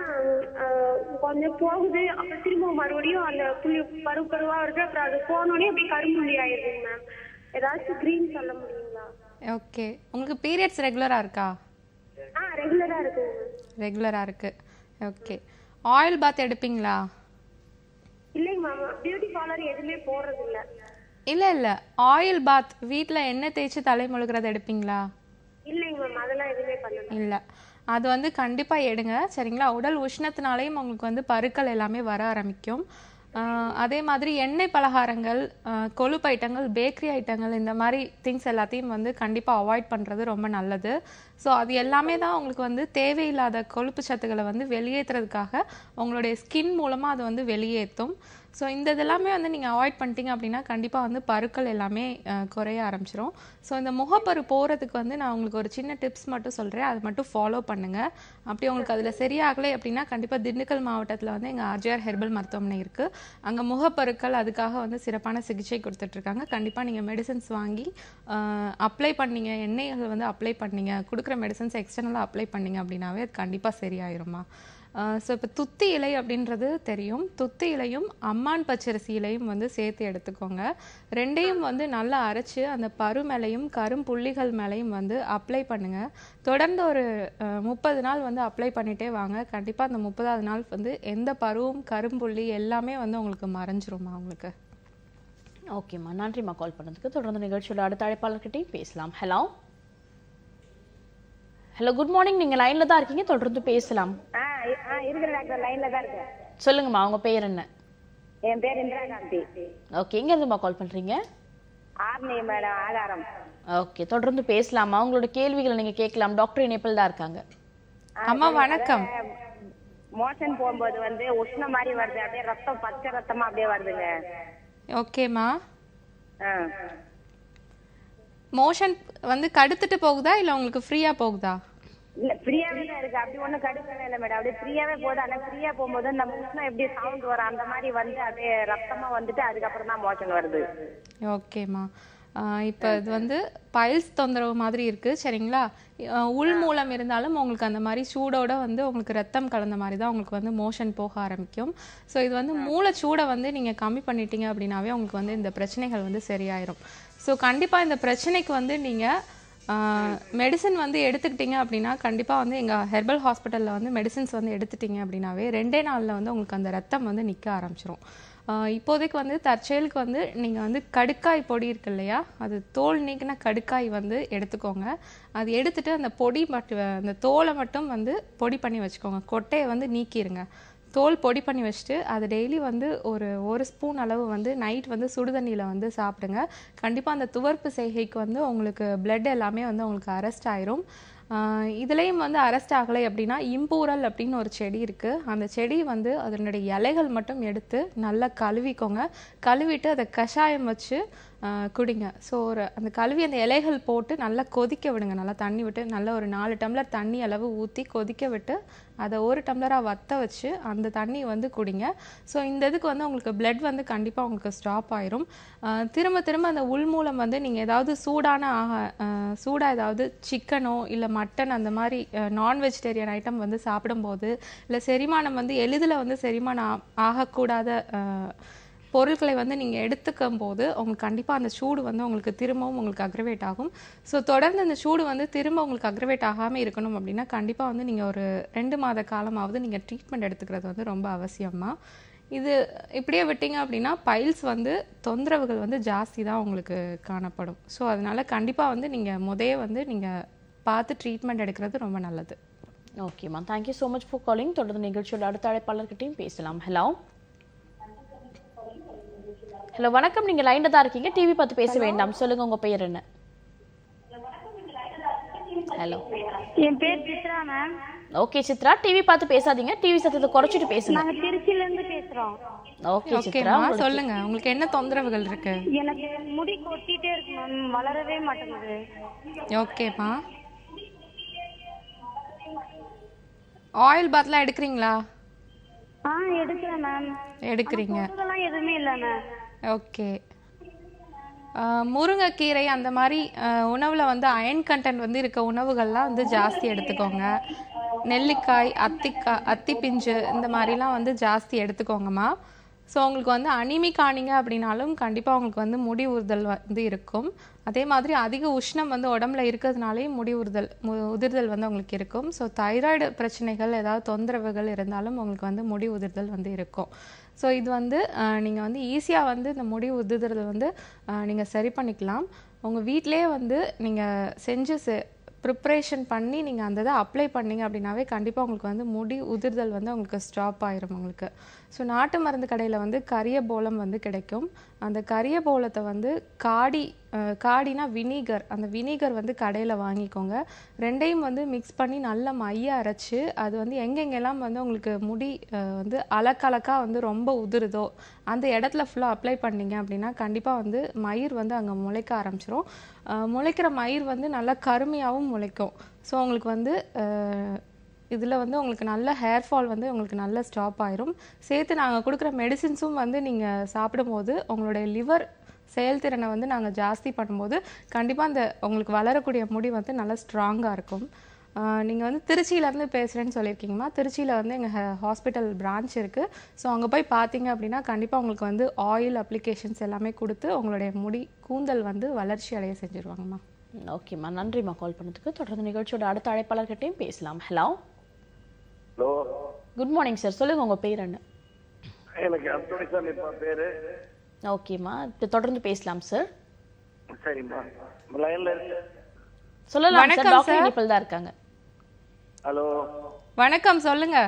கொஞ்சம் போகுது அப்புறம் திரும்ப மறுபடியும் அந்த புள்ளி பருவ பருவா வருது அப்புறம் அது போனோடனே அப்படியே கரும்புள்ளி ஆயிருதுங்க மேம் ஏதாச்சும் கிரீம் சொல்ல முடியுங்களா ஓகே உங்களுக்கு பீரியட்ஸ் ரெகுலரா இருக்கா ஆ ரெகுலரா இருக்கு ரெகுலரா இருக்கு ஓகே ஆயில் பாத் எடுப்பீங்களா இல்லைங்க மேம் பியூட்டி பார்லர் எதுவுமே போறது இல்ல இல்ல இல்ல ஆயில் பாத் வீட்ல எண்ணெய் தேய்ச்சி தலை முழுகுறத எடுப்பீங்களா இல்லைங்க மேம் அதெல்லாம் எதுவுமே பண்ணல இல்ல அது வந்து கண்டிப்பாக எடுங்க சரிங்களா உடல் உஷ்ணத்தினாலேயும் உங்களுக்கு வந்து பருக்கள் எல்லாமே வர ஆரம்பிக்கும் அதே மாதிரி எண்ணெய் பலகாரங்கள் கொழுப்பு ஐட்டங்கள் பேக்கரி ஐட்டங்கள் இந்த மாதிரி திங்ஸ் எல்லாத்தையும் வந்து கண்டிப்பாக அவாய்ட் பண்ணுறது ரொம்ப நல்லது ஸோ அது எல்லாமே தான் உங்களுக்கு வந்து தேவையில்லாத கொழுப்பு சத்துக்களை வந்து வெளியேற்றுறதுக்காக உங்களுடைய ஸ்கின் மூலமாக அது வந்து வெளியேற்றும் ஸோ இந்த இதெல்லாமே வந்து நீங்கள் அவாய்ட் பண்ணிட்டீங்க அப்படின்னா கண்டிப்பாக வந்து பருக்கள் எல்லாமே குறைய ஆரம்பிச்சிரும் ஸோ இந்த முகப்பரு போகிறதுக்கு வந்து நான் உங்களுக்கு ஒரு சின்ன டிப்ஸ் மட்டும் சொல்கிறேன் அது மட்டும் ஃபாலோ பண்ணுங்கள் அப்படி உங்களுக்கு அதில் சரியாகலை அப்படின்னா கண்டிப்பாக திண்டுக்கல் மாவட்டத்தில் வந்து எங்கள் ஆர்ஜிஆர் ஹெர்பல் மருத்துவமனை இருக்குது அங்கே முகப்பருக்கள் அதுக்காக வந்து சிறப்பான சிகிச்சை கொடுத்துட்ருக்காங்க கண்டிப்பாக நீங்கள் மெடிசன்ஸ் வாங்கி அப்ளை பண்ணீங்க எண்ணெய்கள் வந்து அப்ளை பண்ணீங்க கொடுக்குற மெடிசன்ஸ் எக்ஸ்டர்னலாக அப்ளை பண்ணீங்க அப்படின்னாவே அது கண்டிப்பாக சரியாயிருமா ஸோ இப்போ துத்தி இலை அப்படின்றது தெரியும் துத்தி இலையும் அம்மான் பச்சரிசி இலையும் வந்து சேர்த்து எடுத்துக்கோங்க ரெண்டையும் வந்து நல்லா அரைச்சி அந்த பரு மேலையும் புள்ளிகள் மேலையும் வந்து அப்ளை பண்ணுங்கள் தொடர்ந்து ஒரு முப்பது நாள் வந்து அப்ளை பண்ணிகிட்டே வாங்க கண்டிப்பாக அந்த முப்பதாவது நாள் வந்து எந்த பருவும் கரும்புள்ளி எல்லாமே வந்து உங்களுக்கு மறைஞ்சிருமா உங்களுக்கு ஓகேம்மா நன்றிம்மா கால் பண்ணதுக்கு தொடர்ந்து நிகழ்ச்சியோட அடுத்த அழைப்பாளர்கிட்டையும் பேசலாம் ஹலோ ஹலோ குட் மார்னிங் நீங்கள் லைனில் தான் இருக்கீங்க தொடர்ந்து பேசலாம் இருக்கிற டாக்டர் லைன்ல தான் இருக்கேன் சொல்லுங்கம்மா உங்க பேர் என்ன என் பேர் இந்திரா காந்தி ஓகே எங்க இருந்துமா கால் பண்றீங்க ஆர்னி மேடம் ஆதாரம் ஓகே தொடர்ந்து பேசலாமா உங்களோட கேள்விகளை நீங்க கேட்கலாம் டாக்டர் இணைப்பில் தான் இருக்காங்க அம்மா வணக்கம் மோஷன் போகும்போது வந்து உஷ்ண மாதிரி வருது அப்படியே ரத்தம் பச்சை ரத்தமா அப்படியே வருதுங்க ஓகேம்மா மோஷன் வந்து கடுத்துட்டு போகுதா இல்ல உங்களுக்கு ஃப்ரீயா போகுதா இல்ல இருக்கு அப்படி ஒண்ணும் இல்ல மேடம் ஃப்ரீயாவே ஆனா ஃப்ரீயா போகும்போது எப்படி சவுண்ட் வரும் அந்த மாதிரி வந்து ரத்தமா வந்துட்டு அதுக்கப்புறம் தான் மோஷன் வருது ஓகேம்மா இது வந்து பைல்ஸ் தொந்தரவு மாதிரி சரிங்களா உள் மூலம் இருந்தாலும் உங்களுக்கு அந்த மாதிரி சூடோட வந்து உங்களுக்கு ரத்தம் கலந்த மாதிரி தான் உங்களுக்கு வந்து மோஷன் போக ஆரம்பிக்கும் சோ இது வந்து மூல சூட வந்து நீங்க கம்மி பண்ணிட்டீங்க அப்படின்னாவே உங்களுக்கு வந்து இந்த பிரச்சனைகள் வந்து சரியாயிரும் சோ கண்டிப்பா இந்த பிரச்சனைக்கு வந்து நீங்க மெடிசன் வந்து எடுத்துக்கிட்டிங்க அப்படின்னா கண்டிப்பாக வந்து எங்கள் ஹெர்பல் ஹாஸ்பிட்டலில் வந்து மெடிசன்ஸ் வந்து எடுத்துட்டிங்க அப்படின்னாவே ரெண்டே நாளில் வந்து உங்களுக்கு அந்த ரத்தம் வந்து நிற்க ஆரம்பிச்சிரும் இப்போதைக்கு வந்து தற்செயலுக்கு வந்து நீங்கள் வந்து கடுக்காய் பொடி இருக்கு இல்லையா அது தோல் நீக்கின கடுக்காய் வந்து எடுத்துக்கோங்க அது எடுத்துகிட்டு அந்த பொடி மட்டும் அந்த தோலை மட்டும் வந்து பொடி பண்ணி வச்சுக்கோங்க கொட்டையை வந்து நீக்கிடுங்க தோல் பொடி பண்ணி வச்சுட்டு அதை டெய்லி வந்து ஒரு ஒரு ஸ்பூன் அளவு வந்து நைட் வந்து சுடுதண்ணியில் வந்து சாப்பிடுங்க கண்டிப்பாக அந்த துவர்ப்பு செய்கைக்கு வந்து உங்களுக்கு பிளட் எல்லாமே வந்து உங்களுக்கு அரெஸ்ட் ஆயிரும் இதுலேயும் வந்து அரெஸ்ட் ஆகலை அப்படின்னா இம்பூரல் அப்படின்னு ஒரு செடி இருக்குது அந்த செடி வந்து அதனுடைய இலைகள் மட்டும் எடுத்து நல்லா கழுவிக்கோங்க கழுவிட்டு அதை கஷாயம் வச்சு குடிங்க ஸோ ஒரு அந்த கழுவி அந்த இலைகள் போட்டு நல்லா கொதிக்க விடுங்க நல்லா தண்ணி விட்டு நல்லா ஒரு நாலு டம்ளர் தண்ணி அளவு ஊற்றி கொதிக்க விட்டு அதை ஒரு டம்ளராக வற்ற வச்சு அந்த தண்ணி வந்து குடிங்க ஸோ இந்த இதுக்கு வந்து உங்களுக்கு பிளட் வந்து கண்டிப்பாக உங்களுக்கு ஸ்டாப் ஆயிரும் திரும்ப திரும்ப அந்த உள்மூலம் வந்து நீங்கள் ஏதாவது சூடான சூடாக ஏதாவது சிக்கனோ இல்லை மட்டன் அந்த மாதிரி நான் வெஜிடேரியன் ஐட்டம் வந்து சாப்பிடும்போது இல்லை செரிமானம் வந்து எளிதில் வந்து செரிமானம் ஆகக்கூடாத பொருட்களை வந்து நீங்கள் எடுத்துக்கும் போது உங்களுக்கு கண்டிப்பாக அந்த சூடு வந்து உங்களுக்கு திரும்பவும் உங்களுக்கு அக்ரவேட் ஆகும் ஸோ தொடர்ந்து அந்த சூடு வந்து திரும்ப உங்களுக்கு அக்ரவேட் ஆகாமல் இருக்கணும் அப்படின்னா கண்டிப்பாக வந்து நீங்கள் ஒரு ரெண்டு மாத காலமாவது நீங்கள் ட்ரீட்மெண்ட் எடுத்துக்கிறது வந்து ரொம்ப அவசியமாக இது இப்படியே விட்டிங்க அப்படின்னா பைல்ஸ் வந்து தொந்தரவுகள் வந்து ஜாஸ்தி தான் உங்களுக்கு காணப்படும் ஸோ அதனால் கண்டிப்பாக வந்து நீங்கள் முதைய வந்து நீங்கள் பார்த்து ட்ரீட்மெண்ட் எடுக்கிறது ரொம்ப நல்லது ஓகேம்மா thank you so much for calling தொடர்ந்து நிகழ்ச்சியோட அடுத்த அழைப்பாளர்கிட்டையும் பேசலாம் ஹலோ ஹலோ வணக்கம் நீங்க லைன்ல தான் இருக்கீங்க டிவி பார்த்து பேச வேண்டாம் சொல்லுங்க உங்க பெயர் என்ன ஹலோ என் பேர் Chitra ma'am okay Chitra TV பார்த்து பேசாதீங்க டிவி சத்தத்தை குறைச்சிட்டு பேசுங்க நாங்க திருச்சில இருந்து பேசுறோம் ஓகே சித்ரா சொல்லுங்க உங்களுக்கு என்ன தொந்தரவுகள் இருக்கு எனக்கு முடி கொட்டிட்டே இருக்கு மேம் வளரவே மாட்டேங்குது ஓகேப்பா ஆயில் பாத்லாம் எடுக்கிறீங்களா ஆ எடுக்கிறேன் மேம் எடுக்கிறீங்க எதுவுமே இல்லை மேம் ஓகே முருங்கைக்கீரை அந்த மாதிரி உணவில் வந்து அயன் கண்டென்ட் வந்து இருக்க உணவுகள்லாம் வந்து ஜாஸ்தி எடுத்துக்கோங்க நெல்லிக்காய் அத்திக்காய் அத்தி பிஞ்சு இந்த மாதிரிலாம் வந்து ஜாஸ்தி எடுத்துக்கோங்கம்மா ஸோ உங்களுக்கு வந்து அனிமி காணிங்க அப்படின்னாலும் கண்டிப்பாக உங்களுக்கு வந்து முடி உறுதல் வந்து இருக்கும் அதே மாதிரி அதிக உஷ்ணம் வந்து உடம்புல இருக்கிறதுனாலையும் முடி உறுதல் உதிர்தல் வந்து உங்களுக்கு இருக்கும் ஸோ தைராய்டு பிரச்சனைகள் ஏதாவது தொந்தரவுகள் இருந்தாலும் உங்களுக்கு வந்து முடி உதிர்தல் வந்து இருக்கும் ஸோ இது வந்து நீங்கள் வந்து ஈஸியாக வந்து இந்த முடி உதுதுறதை வந்து நீங்கள் சரி பண்ணிக்கலாம் உங்கள் வீட்டிலே வந்து நீங்கள் செஞ்சு செ ப்ரிப்ரேஷன் பண்ணி நீங்கள் அந்த இதை அப்ளை பண்ணிங்க அப்படின்னாவே கண்டிப்பாக உங்களுக்கு வந்து முடி உதிர்தல் வந்து உங்களுக்கு ஸ்டாப் ஆயிரும் உங்களுக்கு ஸோ நாட்டு மருந்து கடையில் வந்து கரிய போலம் வந்து கிடைக்கும் அந்த கரியபோளத்தை போலத்தை வந்து காடி காடினா வினிகர் அந்த வினிகர் வந்து கடையில் வாங்கிக்கோங்க ரெண்டையும் வந்து மிக்ஸ் பண்ணி நல்லா மைய அரைச்சி அது வந்து எங்கெங்கெல்லாம் வந்து உங்களுக்கு முடி வந்து அலக்கலக்காக வந்து ரொம்ப உதிருதோ அந்த இடத்துல ஃபுல்லாக அப்ளை பண்ணிங்க அப்படின்னா கண்டிப்பாக வந்து மயிர் வந்து அங்கே முளைக்க ஆரம்பிச்சிரும் முளைக்கிற மயிர் வந்து நல்லா கருமையாகவும் முளைக்கும் ஸோ உங்களுக்கு வந்து இதில் வந்து உங்களுக்கு நல்ல ஹேர் ஃபால் வந்து உங்களுக்கு நல்ல ஸ்டாப் ஆயிரும் சேர்த்து நாங்கள் கொடுக்குற மெடிசின்ஸும் வந்து நீங்கள் சாப்பிடும்போது உங்களுடைய லிவர் செயல்திறனை வந்து நாங்கள் ஜாஸ்தி பண்ணும்போது கண்டிப்பாக அந்த உங்களுக்கு வளரக்கூடிய முடி வந்து நல்லா ஸ்ட்ராங்காக இருக்கும் நீங்கள் வந்து திருச்சியிலேருந்து பேசுகிறேன்னு சொல்லியிருக்கீங்கம்மா திருச்சியில் வந்து எங்கள் ஹாஸ்பிட்டல் பிரான்ச் இருக்குது ஸோ அங்கே போய் பார்த்தீங்க அப்படின்னா கண்டிப்பாக உங்களுக்கு வந்து ஆயில் அப்ளிகேஷன்ஸ் எல்லாமே கொடுத்து உங்களுடைய முடி கூந்தல் வந்து வளர்ச்சி அடைய செஞ்சுருவாங்கம்மா ஓகேம்மா நன்றிம்மா கால் பண்ணதுக்கு தொடர்ந்து நிகழ்ச்சியோட அடுத்த அழைப்பாளர்கிட்டையும் பேசலாம் hello hello good morning sir சொல்லுங்க உங்க பேர் என்ன எனக்கு அப்துல்சாமிப்பா பேரு ஓகேம்மா தொடர்ந்து பேசலாம் சார் சரிம்மா லைன்ல சொல்லலாம் சார் டாக்டர் நிபல் தான் இருக்காங்க ஹலோ வணக்கம் சொல்லுங்க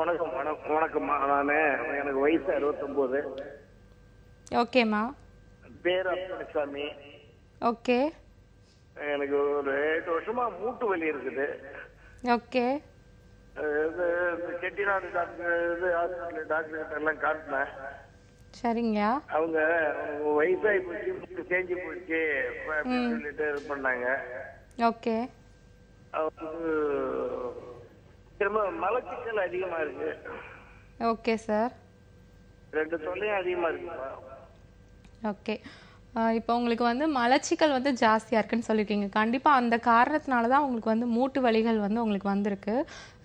வணக்கம் வணக்கம் வணக்கம்மா நான் எனக்கு வயசு அறுபத்தொம்போது ஓகேம்மா பேர் அப்துல்சாமி ஓகே எனக்கு ஒரு எட்டு வருஷமா மூட்டு வலி இருக்குது ஓகே இது செட்டிநாடு டாக்டர் ஹாஸ்பிட்டல் டாக்டர் கிட்ட எல்லாம் காட்டினேன் சரிங்கய்யா அவங்க வயசாகி போச்சு தேஞ்சு போச்சு சொல்லிட்டு இது பண்ணாங்க ஓகே திரும்ப மலச்சிக்கல் அதிகமா இருக்கு ஓகே சார் ரெண்டு தொல்லையும் அதிகமா இருக்கு ஓகே இப்போ உங்களுக்கு வந்து மலச்சிக்கல் வந்து ஜாஸ்தியாக இருக்குன்னு சொல்லியிருக்கீங்க கண்டிப்பாக அந்த காரணத்தினால தான் உங்களுக்கு வந்து மூட்டு வலிகள் வந்து உங்களுக்கு வந்திருக்கு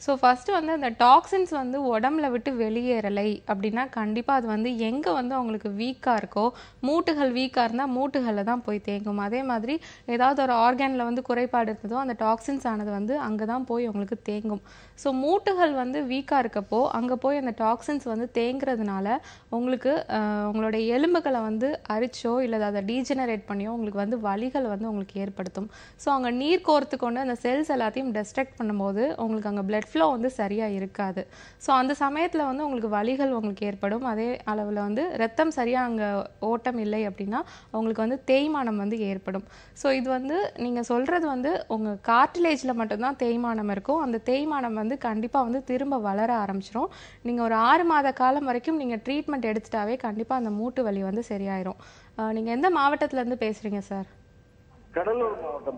ஸோ ஃபஸ்ட்டு வந்து அந்த டாக்ஸின்ஸ் வந்து உடம்புல விட்டு வெளியேறலை அப்படின்னா கண்டிப்பாக அது வந்து எங்கே வந்து அவங்களுக்கு வீக்காக இருக்கோ மூட்டுகள் வீக்காக இருந்தால் மூட்டுகளில் தான் போய் தேங்கும் அதே மாதிரி ஏதாவது ஒரு ஆர்கானில் வந்து குறைபாடு இருந்ததோ அந்த டாக்ஸின்ஸ் ஆனது வந்து அங்கே தான் போய் அவங்களுக்கு தேங்கும் ஸோ மூட்டுகள் வந்து வீக்காக இருக்கப்போ அங்கே போய் அந்த டாக்ஸின்ஸ் வந்து தேங்குறதுனால உங்களுக்கு உங்களுடைய எலும்புகளை வந்து அரிச்சோ இல்லை அதை டீஜெனரேட் பண்ணியோ உங்களுக்கு வந்து வலிகள் வந்து உங்களுக்கு ஏற்படுத்தும் ஸோ அங்கே நீர் கோர்த்து கொண்டு அந்த செல்ஸ் எல்லாத்தையும் டெஸ்ட்ராக்ட் பண்ணும்போது உங்களுக்கு அங்கே பிளட் ஃப்ளோ வந்து சரியாக இருக்காது ஸோ அந்த சமயத்தில் வந்து உங்களுக்கு வலிகள் உங்களுக்கு ஏற்படும் அதே அளவில் வந்து ரத்தம் சரியாக அங்கே ஓட்டம் இல்லை அப்படின்னா உங்களுக்கு வந்து தேய்மானம் வந்து ஏற்படும் ஸோ இது வந்து நீங்கள் சொல்கிறது வந்து உங்கள் கார்டிலேஜில் மட்டும்தான் தேய்மானம் இருக்கும் அந்த தேய்மானம் வந்து கண்டிப்பாக வந்து திரும்ப வளர ஆரம்பிச்சிடும் நீங்கள் ஒரு ஆறு மாத காலம் வரைக்கும் நீங்கள் ட்ரீட்மெண்ட் எடுத்துட்டாவே கண்டிப்பாக அந்த மூட்டு வலி வந்து சரியாயிரும் நீங்கள் எந்த மாவட்டத்துலேருந்து பேசுகிறீங்க சார் கடலூர் மாவட்டம்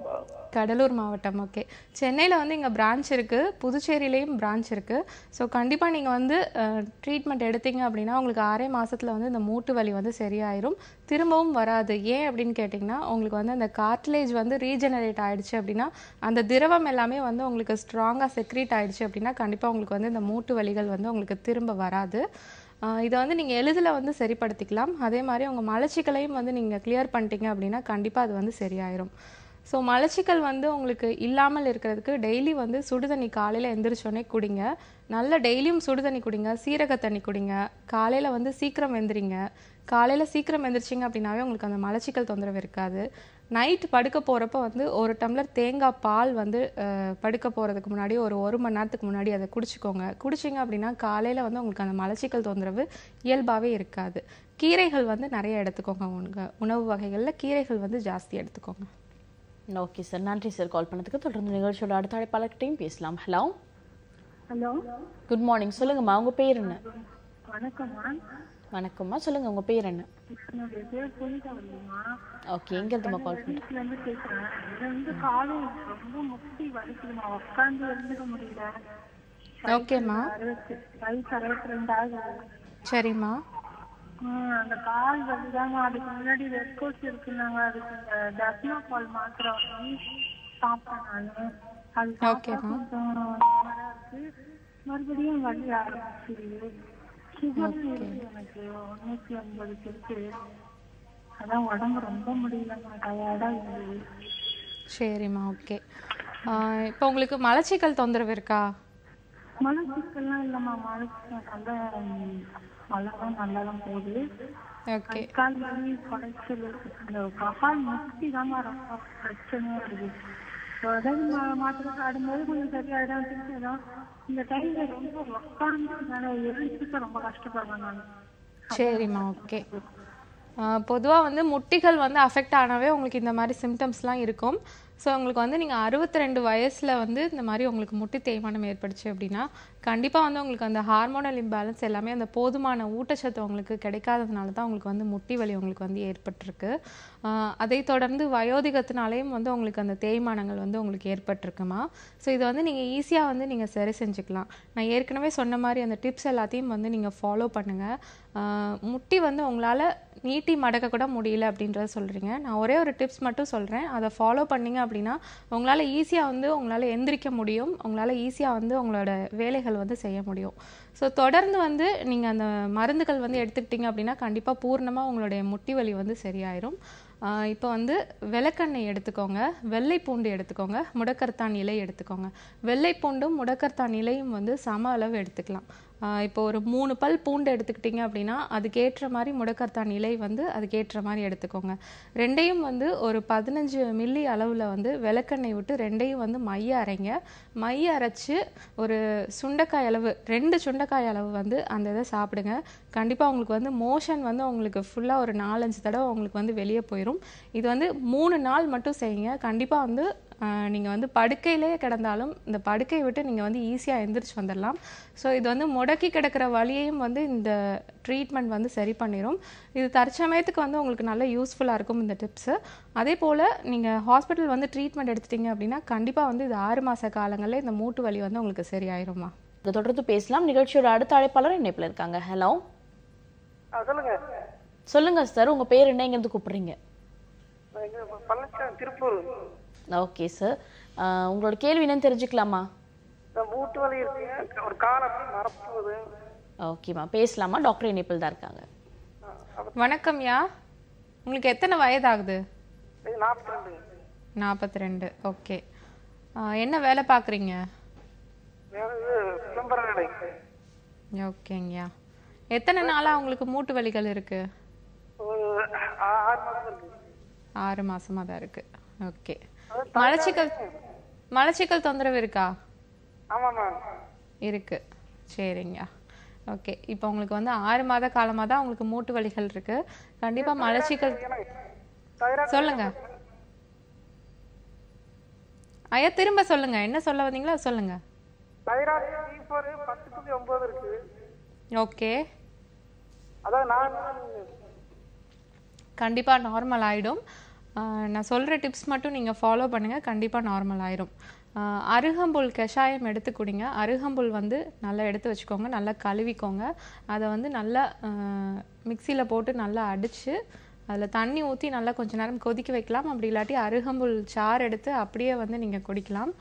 கடலூர் மாவட்டம் ஓகே சென்னையில் வந்து இங்கே பிரான்ச் இருக்குது புதுச்சேரியிலையும் பிரான்ச் இருக்குது ஸோ கண்டிப்பாக நீங்கள் வந்து ட்ரீட்மெண்ட் எடுத்தீங்க அப்படின்னா உங்களுக்கு ஆறே மாதத்தில் வந்து இந்த மூட்டு வலி வந்து சரியாயிரும் திரும்பவும் வராது ஏன் அப்படின்னு கேட்டிங்கன்னா உங்களுக்கு வந்து அந்த கார்ட்லேஜ் வந்து ரீஜெனரேட் ஆகிடுச்சு அப்படின்னா அந்த திரவம் எல்லாமே வந்து உங்களுக்கு ஸ்ட்ராங்காக செக்ரீட் ஆகிடுச்சு அப்படின்னா கண்டிப்பாக உங்களுக்கு வந்து இந்த மூட்டு வலிகள் வந்து உங்களுக்கு திரும்ப வராது இதை வந்து நீங்கள் எளிதில் வந்து சரிப்படுத்திக்கலாம் அதே மாதிரி உங்கள் மலச்சிக்கலையும் வந்து நீங்கள் கிளியர் பண்ணிட்டீங்க அப்படின்னா கண்டிப்பாக அது வந்து சரியாயிரும் ஸோ மலச்சிக்கல் வந்து உங்களுக்கு இல்லாமல் இருக்கிறதுக்கு டெய்லி வந்து சுடுதண்ணி காலையில் எந்திரிச்சோடனே குடிங்க நல்ல டெய்லியும் சுடுதண்ணி குடிங்க சீரக தண்ணி குடிங்க காலையில் வந்து சீக்கிரம் எந்திரிங்க காலையில் சீக்கிரம் எந்திரிச்சிங்க அப்படின்னாவே உங்களுக்கு அந்த மலச்சிக்கல் தொந்தரவு இருக்காது நைட் படுக்க போகிறப்ப வந்து ஒரு டம்ளர் தேங்காய் பால் வந்து படுக்க போகிறதுக்கு முன்னாடி ஒரு ஒரு மணி நேரத்துக்கு முன்னாடி அதை குடிச்சிக்கோங்க குடிச்சிங்க அப்படின்னா காலையில் வந்து உங்களுக்கு அந்த மலச்சிக்கல் தொந்தரவு இயல்பாகவே இருக்காது கீரைகள் வந்து நிறைய எடுத்துக்கோங்க உங்க உணவு வகைகளில் கீரைகள் வந்து ஜாஸ்தி எடுத்துக்கோங்க ஓகே சார் நன்றி சார் கால் பண்ணதுக்கு தொடர்ந்து நிகழ்ச்சியோட அடுத்த அழைப்பாளர்கிட்டையும் பேசலாம் ஹலோ ஹலோ குட் மார்னிங் சொல்லுங்கம்மா உங்கள் பேர் என்ன வணக்கம்மா வணக்கம்மா சொல்லுங்க உங்க பேர் என்ன ஓகே எங்க கால் வந்து ரொம்ப முட்டி உட்கார்ந்து முடியல ஓகேம்மா சரிம்மா அந்த கால் வலிதாங்க அதுக்கு முன்னாடி ரெட் கோர்ஸ் இருக்குன்னாங்க அதுக்கு டஸ்னா பால் மாத்திரை சாப்பிட்டேன் நான் அது மறுபடியும் வலி ஆரம்பிச்சிருக்கு இருக்கு அதான் உடம்பு ரொம்ப சரிம்மா ஓகே இப்போ உங்களுக்கு மலச்சிக்கல் தொந்தரவு இருக்கா மலச்சிக்கல்லாம் இல்லைம்மா மலச்சிக்கல் நல்லா நல்லா நல்லா தான் போகுது ஓகே கால் மாதிரி கபால் முக்தி தான் ரொம்ப பிரச்சனையாக இருக்குது மாத்திரை கொஞ்சம் திருப்பி இந்த ரொம்ப ரொம்ப கஷ்டப்படுறேன் சரிம்மா ஓகே பொதுவாக வந்து முட்டிகள் வந்து அஃபெக்ட் ஆனவே உங்களுக்கு இந்த மாதிரி சிம்டம்ஸ்லாம் இருக்கும் ஸோ உங்களுக்கு வந்து நீங்கள் அறுபத்தி ரெண்டு வயசில் வந்து இந்த மாதிரி உங்களுக்கு முட்டி தேய்மானம் ஏற்பட்டுச்சு அப்படின்னா கண்டிப்பாக வந்து உங்களுக்கு அந்த ஹார்மோனல் இம்பேலன்ஸ் எல்லாமே அந்த போதுமான ஊட்டச்சத்து உங்களுக்கு கிடைக்காததுனால தான் உங்களுக்கு வந்து முட்டி வலி உங்களுக்கு வந்து ஏற்பட்டிருக்கு அதை தொடர்ந்து வயோதிகத்தினாலேயும் வந்து உங்களுக்கு அந்த தேய்மானங்கள் வந்து உங்களுக்கு ஏற்பட்டிருக்குமா ஸோ இதை வந்து நீங்கள் ஈஸியாக வந்து நீங்கள் சரி செஞ்சுக்கலாம் நான் ஏற்கனவே சொன்ன மாதிரி அந்த டிப்ஸ் எல்லாத்தையும் வந்து நீங்கள் ஃபாலோ பண்ணுங்கள் முட்டி வந்து உங்களால் நீட்டி மடக்க கூட முடியல அப்படின்றத சொல்கிறீங்க நான் ஒரே ஒரு டிப்ஸ் மட்டும் சொல்கிறேன் அதை ஃபாலோ பண்ணிங்க அப்படின்னா உங்களால் ஈஸியாக வந்து உங்களால் எந்திரிக்க முடியும் உங்களால் ஈஸியாக வந்து உங்களோட வேலைகள் வந்து செய்ய முடியும் ஸோ தொடர்ந்து வந்து நீங்கள் அந்த மருந்துகள் வந்து எடுத்துக்கிட்டிங்க அப்படின்னா கண்டிப்பாக பூர்ணமாக உங்களுடைய முட்டி வலி வந்து சரியாயிரும் இப்போ வந்து விளக்கெண்ணெய் எடுத்துக்கோங்க வெள்ளை பூண்டு எடுத்துக்கோங்க முடக்கர்த்தான் இலை எடுத்துக்கோங்க வெள்ளை பூண்டும் முடக்கர்த்தான் இலையும் வந்து சம அளவு எடுத்துக்கலாம் இப்போ ஒரு மூணு பல் பூண்டு எடுத்துக்கிட்டிங்க அப்படின்னா அதுக்கேற்ற மாதிரி முடக்கத்தான் இலை வந்து அதுக்கேற்ற மாதிரி எடுத்துக்கோங்க ரெண்டையும் வந்து ஒரு பதினஞ்சு மில்லி அளவில் வந்து விளக்கெண்ணெய் விட்டு ரெண்டையும் வந்து மைய அரைங்க மைய அரைச்சி ஒரு சுண்டைக்காய் அளவு ரெண்டு சுண்டைக்காய் அளவு வந்து அந்த இதை சாப்பிடுங்க கண்டிப்பாக உங்களுக்கு வந்து மோஷன் வந்து உங்களுக்கு ஃபுல்லாக ஒரு நாலஞ்சு தடவை உங்களுக்கு வந்து வெளியே போயிடும் இது வந்து மூணு நாள் மட்டும் செய்யுங்க கண்டிப்பாக வந்து நீங்கள் வந்து படுக்கையிலேயே கிடந்தாலும் இந்த படுக்கையை விட்டு நீங்கள் வந்து ஈஸியாக எழுந்திரிச்சு வந்துடலாம் ஸோ இது வந்து முடக்கி கிடக்கிற வழியையும் வந்து இந்த ட்ரீட்மெண்ட் வந்து சரி பண்ணிடும் இது தற்சமயத்துக்கு வந்து உங்களுக்கு நல்ல யூஸ்ஃபுல்லாக இருக்கும் இந்த டிப்ஸு அதே போல் நீங்கள் ஹாஸ்பிட்டல் வந்து ட்ரீட்மெண்ட் எடுத்துட்டிங்க அப்படின்னா கண்டிப்பாக வந்து இது ஆறு மாத காலங்களில் இந்த மூட்டு வலி வந்து உங்களுக்கு சரியாயிருமா இதை தொடர்ந்து பேசலாம் நிகழ்ச்சியோட அடுத்த அழைப்பாளர் இணைப்பில் இருக்காங்க ஹலோ சொல்லுங்க சொல்லுங்க சார் உங்க பேர் என்ன இங்க இருந்து கூப்பிடுறீங்க திருப்பூர் ஓகே சார் உங்களோட கேள்வி என்னன்னு தெரிஞ்சுக்கலாமா மூட்டு வலி இருக்கு ஒரு கால் அப்படியே ஓகேம்மா பேசலாமா டாக்டர் இனிப்பில் தான் இருக்காங்க வணக்கம் வணக்கம்யா உங்களுக்கு எத்தனை வயதாகுது நாற்பத்தி ரெண்டு ஓகே என்ன வேலை பார்க்குறீங்க ஓகேங்கய்யா எத்தனை நாளாக உங்களுக்கு மூட்டு வலிகள் இருக்கு ஆறு மாதமாக தான் இருக்குது ஓகே மலச்சிக்கல் மலச்சிக்கல் தொந்தரவு இருக்கா இருக்கு சரிங்க ஓகே இப்போ உங்களுக்கு வந்து ஆறு மாத காலமா தான் உங்களுக்கு மூட்டு வலிகள் இருக்கு கண்டிப்பா மலச்சிக்கல் சொல்லுங்க ஐயா திரும்ப சொல்லுங்க என்ன சொல்ல வந்தீங்களா சொல்லுங்க ஓகே கண்டிப்பா நார்மல் ஆயிடும் நான் சொல்கிற டிப்ஸ் மட்டும் நீங்கள் ஃபாலோ பண்ணுங்கள் கண்டிப்பாக நார்மல் ஆயிரும் அருகம்புல் கஷாயம் எடுத்து குடிங்க அருகம்புல் வந்து நல்லா எடுத்து வச்சுக்கோங்க நல்லா கழுவிக்கோங்க அதை வந்து நல்லா மிக்சியில் போட்டு நல்லா அடித்து அதில் தண்ணி ஊற்றி நல்லா கொஞ்சம் நேரம் கொதிக்க வைக்கலாம் அப்படி இல்லாட்டி அருகம்புல் சாறு எடுத்து அப்படியே வந்து நீங்கள் குடிக்கலாம்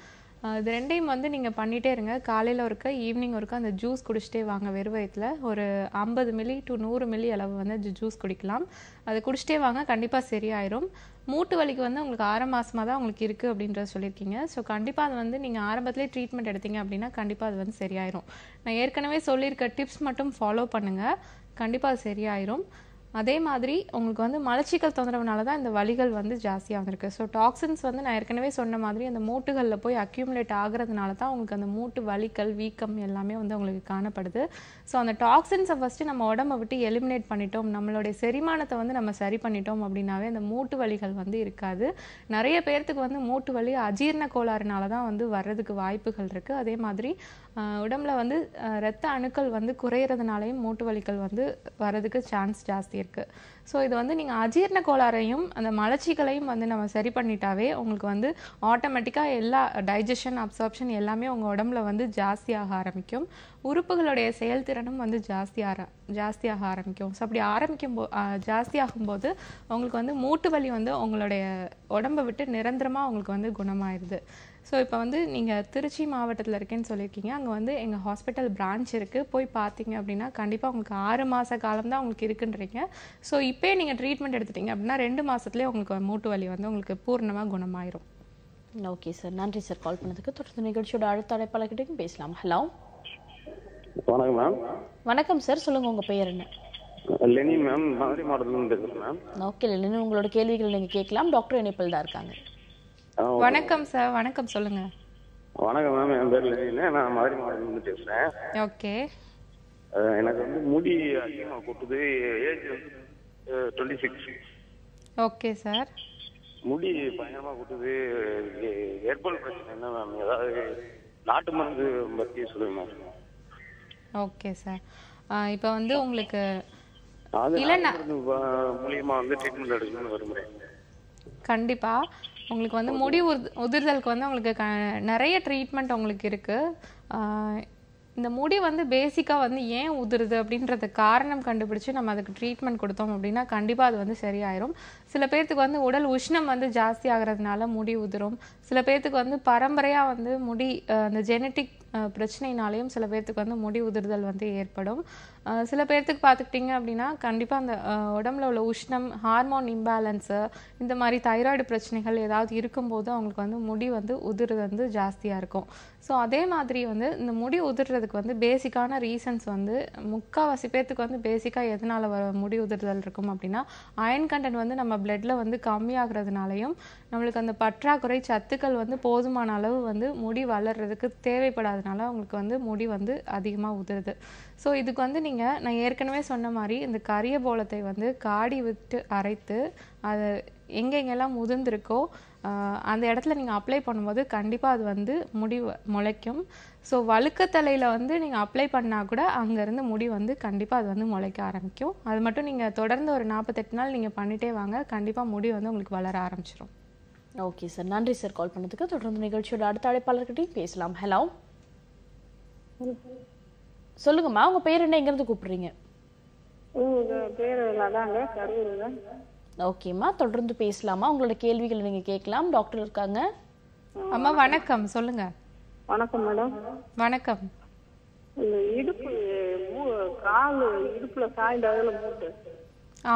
இது ரெண்டையும் வந்து நீங்கள் பண்ணிகிட்டே இருங்க காலையில் ஒருக்க ஈவினிங் ஒருக்க அந்த ஜூஸ் குடிச்சிட்டே வாங்க வெறும் வயிற்றில் ஒரு ஐம்பது மில்லி டு நூறு மில்லி அளவு வந்து ஜூஸ் குடிக்கலாம் அதை குடிச்சிட்டே வாங்க கண்டிப்பாக சரியாயிரும் மூட்டு வலிக்கு வந்து உங்களுக்கு ஆறு மாதமாக தான் உங்களுக்கு இருக்குது அப்படின்றத சொல்லியிருக்கீங்க ஸோ கண்டிப்பாக அது வந்து நீங்கள் ஆரம்பத்திலே ட்ரீட்மெண்ட் எடுத்தீங்க அப்படின்னா கண்டிப்பாக அது வந்து சரியாயிரும் நான் ஏற்கனவே சொல்லியிருக்க டிப்ஸ் மட்டும் ஃபாலோ பண்ணுங்கள் கண்டிப்பாக அது சரியாயிரும் அதே மாதிரி உங்களுக்கு வந்து மலச்சிக்கல் தொந்தரவுனால தான் இந்த வலிகள் வந்து ஜாஸ்தியாக வந்திருக்கு ஸோ டாக்ஸின்ஸ் வந்து நான் ஏற்கனவே சொன்ன மாதிரி அந்த மூட்டுகளில் போய் அக்யூமுலேட் ஆகிறதுனால தான் உங்களுக்கு அந்த மூட்டு வலிக்கல் வீக்கம் எல்லாமே வந்து உங்களுக்கு காணப்படுது ஸோ அந்த டாக்ஸின்ஸை ஃபஸ்ட்டு நம்ம உடம்பை விட்டு எலிமினேட் பண்ணிட்டோம் நம்மளுடைய செரிமானத்தை வந்து நம்ம சரி பண்ணிட்டோம் அப்படின்னாவே அந்த மூட்டு வலிகள் வந்து இருக்காது நிறைய பேர்த்துக்கு வந்து மூட்டு வலி அஜீர்ண கோளாறுனால தான் வந்து வர்றதுக்கு வாய்ப்புகள் இருக்குது அதே மாதிரி உடம்புல வந்து ரத்த அணுக்கள் வந்து குறையிறதுனாலையும் மூட்டு வலிகள் வந்து வர்றதுக்கு சான்ஸ் ஜாஸ்தி இருக்குது ஸோ இது வந்து நீங்கள் அஜீர்ண கோளாறையும் அந்த மலச்சிக்கலையும் வந்து நம்ம சரி பண்ணிட்டாவே உங்களுக்கு வந்து ஆட்டோமேட்டிக்காக எல்லா டைஜஷன் அப்சார்ப்ஷன் எல்லாமே உங்கள் உடம்புல வந்து ஜாஸ்தியாக ஆரம்பிக்கும் உறுப்புகளுடைய செயல்திறனும் வந்து ஜாஸ்தியாக ஜாஸ்தியாக ஆரம்பிக்கும் ஸோ அப்படி ஆரம்பிக்கும் போ ஜாஸ்தியாகும் போது உங்களுக்கு வந்து மூட்டு வலி வந்து உங்களுடைய உடம்பை விட்டு நிரந்தரமாக உங்களுக்கு வந்து குணமாயிருது ஸோ இப்போ வந்து நீங்கள் திருச்சி மாவட்டத்தில் இருக்கேன்னு சொல்லியிருக்கீங்க அங்கே வந்து எங்கள் ஹாஸ்பிட்டல் பிரான்ச் இருக்குது போய் பார்த்தீங்க அப்படின்னா கண்டிப்பாக உங்களுக்கு ஆறு மாத காலம் தான் உங்களுக்கு இருக்குன்றீங்க ஸோ இப்போ நீங்கள் ட்ரீட்மெண்ட் எடுத்துட்டீங்க அப்படின்னா ரெண்டு மாதத்துலேயே உங்களுக்கு மூட்டு வலி வந்து உங்களுக்கு பூர்ணமாக குணமாயிரும் ஓகே சார் நன்றி சார் கால் பண்ணதுக்கு தொடர்ந்து நிகழ்ச்சியோட அடுத்த அழைப்பாளர்கிட்டையும் பேசலாம் ஹலோ வணக்கம் மேம் வணக்கம் சார் சொல்லுங்கள் உங்கள் பெயர் என்ன லெனி மேம் மதுரை இருந்து பேசுகிறேன் மேம் ஓகே லெனி உங்களோட கேள்விகள் நீங்கள் கேட்கலாம் டாக்டர் இணைப்பில் தான் இருக்காங்க வணக்கம் சார் வணக்கம் சொல்லுங்க வணக்கம் மேம் என் பேர் லெனின்னு நான் மதுரை மாவட்டத்துலேருந்து பேசுகிறேன் ஓகே எனக்கு வந்து முடி அதிகமாக கொட்டுது ஏஜ் வந்து டுவெண்ட்டி சிக்ஸ் ஓகே சார் முடி பயங்கரமாக கொட்டுது ஹெர்பல் பிரச்சனை என்ன மேம் ஏதாவது நாட்டு மருந்து பற்றி சொல்லுங்க மேம் ஓகே சார் இப்போ வந்து உங்களுக்கு மூலியமா வந்து ட்ரீட்மெண்ட் எடுக்கணும்னு விரும்புகிறேன் கண்டிப்பாக உங்களுக்கு வந்து முடி உதிர்தலுக்கு வந்து உங்களுக்கு க நிறைய ட்ரீட்மெண்ட் உங்களுக்கு இருக்குது இந்த முடி வந்து பேசிக்காக வந்து ஏன் உதிருது அப்படின்றத காரணம் கண்டுபிடிச்சி நம்ம அதுக்கு ட்ரீட்மெண்ட் கொடுத்தோம் அப்படின்னா கண்டிப்பாக அது வந்து சரியாயிரும் சில பேர்த்துக்கு வந்து உடல் உஷ்ணம் வந்து ஜாஸ்தி ஆகிறதுனால முடி உதிரும் சில பேர்த்துக்கு வந்து பரம்பரையாக வந்து முடி அந்த ஜெனட்டிக் பிரச்சனைனாலேயும் சில பேர்த்துக்கு வந்து முடி உதிர்தல் வந்து ஏற்படும் சில பேர்த்துக்கு பார்த்துக்கிட்டிங்க அப்படின்னா கண்டிப்பாக அந்த உடம்புல உள்ள உஷ்ணம் ஹார்மோன் இம்பேலன்ஸு இந்த மாதிரி தைராய்டு பிரச்சனைகள் ஏதாவது இருக்கும்போது அவங்களுக்கு வந்து முடி வந்து உதிர்றது வந்து ஜாஸ்தியாக இருக்கும் ஸோ அதே மாதிரி வந்து இந்த முடி உதிர்றதுக்கு வந்து பேசிக்கான ரீசன்ஸ் வந்து முக்கால்வாசி பேர்த்துக்கு வந்து பேசிக்காக எதனால் வர முடி உதிர்தல் இருக்கும் அப்படின்னா அயன் கண்டென்ட் வந்து நம்ம பிளட்டில் வந்து கம்மியாகிறதுனாலையும் நம்மளுக்கு அந்த பற்றாக்குறை சத்துக்கள் வந்து போதுமான அளவு வந்து முடி வளர்கிறதுக்கு தேவைப்படாதனால அவங்களுக்கு வந்து முடி வந்து அதிகமாக உதிருது ஸோ இதுக்கு வந்து நீங்கள் நான் ஏற்கனவே சொன்ன மாதிரி இந்த கரிய போலத்தை வந்து காடி விட்டு அரைத்து அதை எங்கெங்கெல்லாம் முதிர்ந்திருக்கோ அந்த இடத்துல நீங்கள் அப்ளை பண்ணும்போது கண்டிப்பாக அது வந்து முடி முளைக்கும் ஸோ வழுக்கத்தலையில் வந்து நீங்கள் அப்ளை பண்ணால் கூட அங்கேருந்து முடி வந்து கண்டிப்பாக அது வந்து முளைக்க ஆரம்பிக்கும் அது மட்டும் நீங்கள் தொடர்ந்து ஒரு நாற்பத்தெட்டு நாள் நீங்கள் பண்ணிட்டே வாங்க கண்டிப்பாக முடி வந்து உங்களுக்கு வளர ஆரம்பிச்சிடும் ஓகே சார் நன்றி சார் கால் பண்ணதுக்கு தொடர்ந்து நிகழ்ச்சியோட அடுத்த அழைப்பாளர்கிட்டையும் பேசலாம் ஹலோ சொல்லுங்கம்மா உங்க பேர் என்ன எங்கேருந்து கூப்பிடுறீங்க ஓகேம்மா தொடர்ந்து பேசலாமா உங்களோட கேள்விகளை நீங்க கேட்கலாம் டாக்டர் இருக்காங்க அம்மா வணக்கம் சொல்லுங்க வணக்கம் மேடம் வணக்கம் இடுப்பு கால் இடுப்புல சாய்ந்தாதுல மூட்டு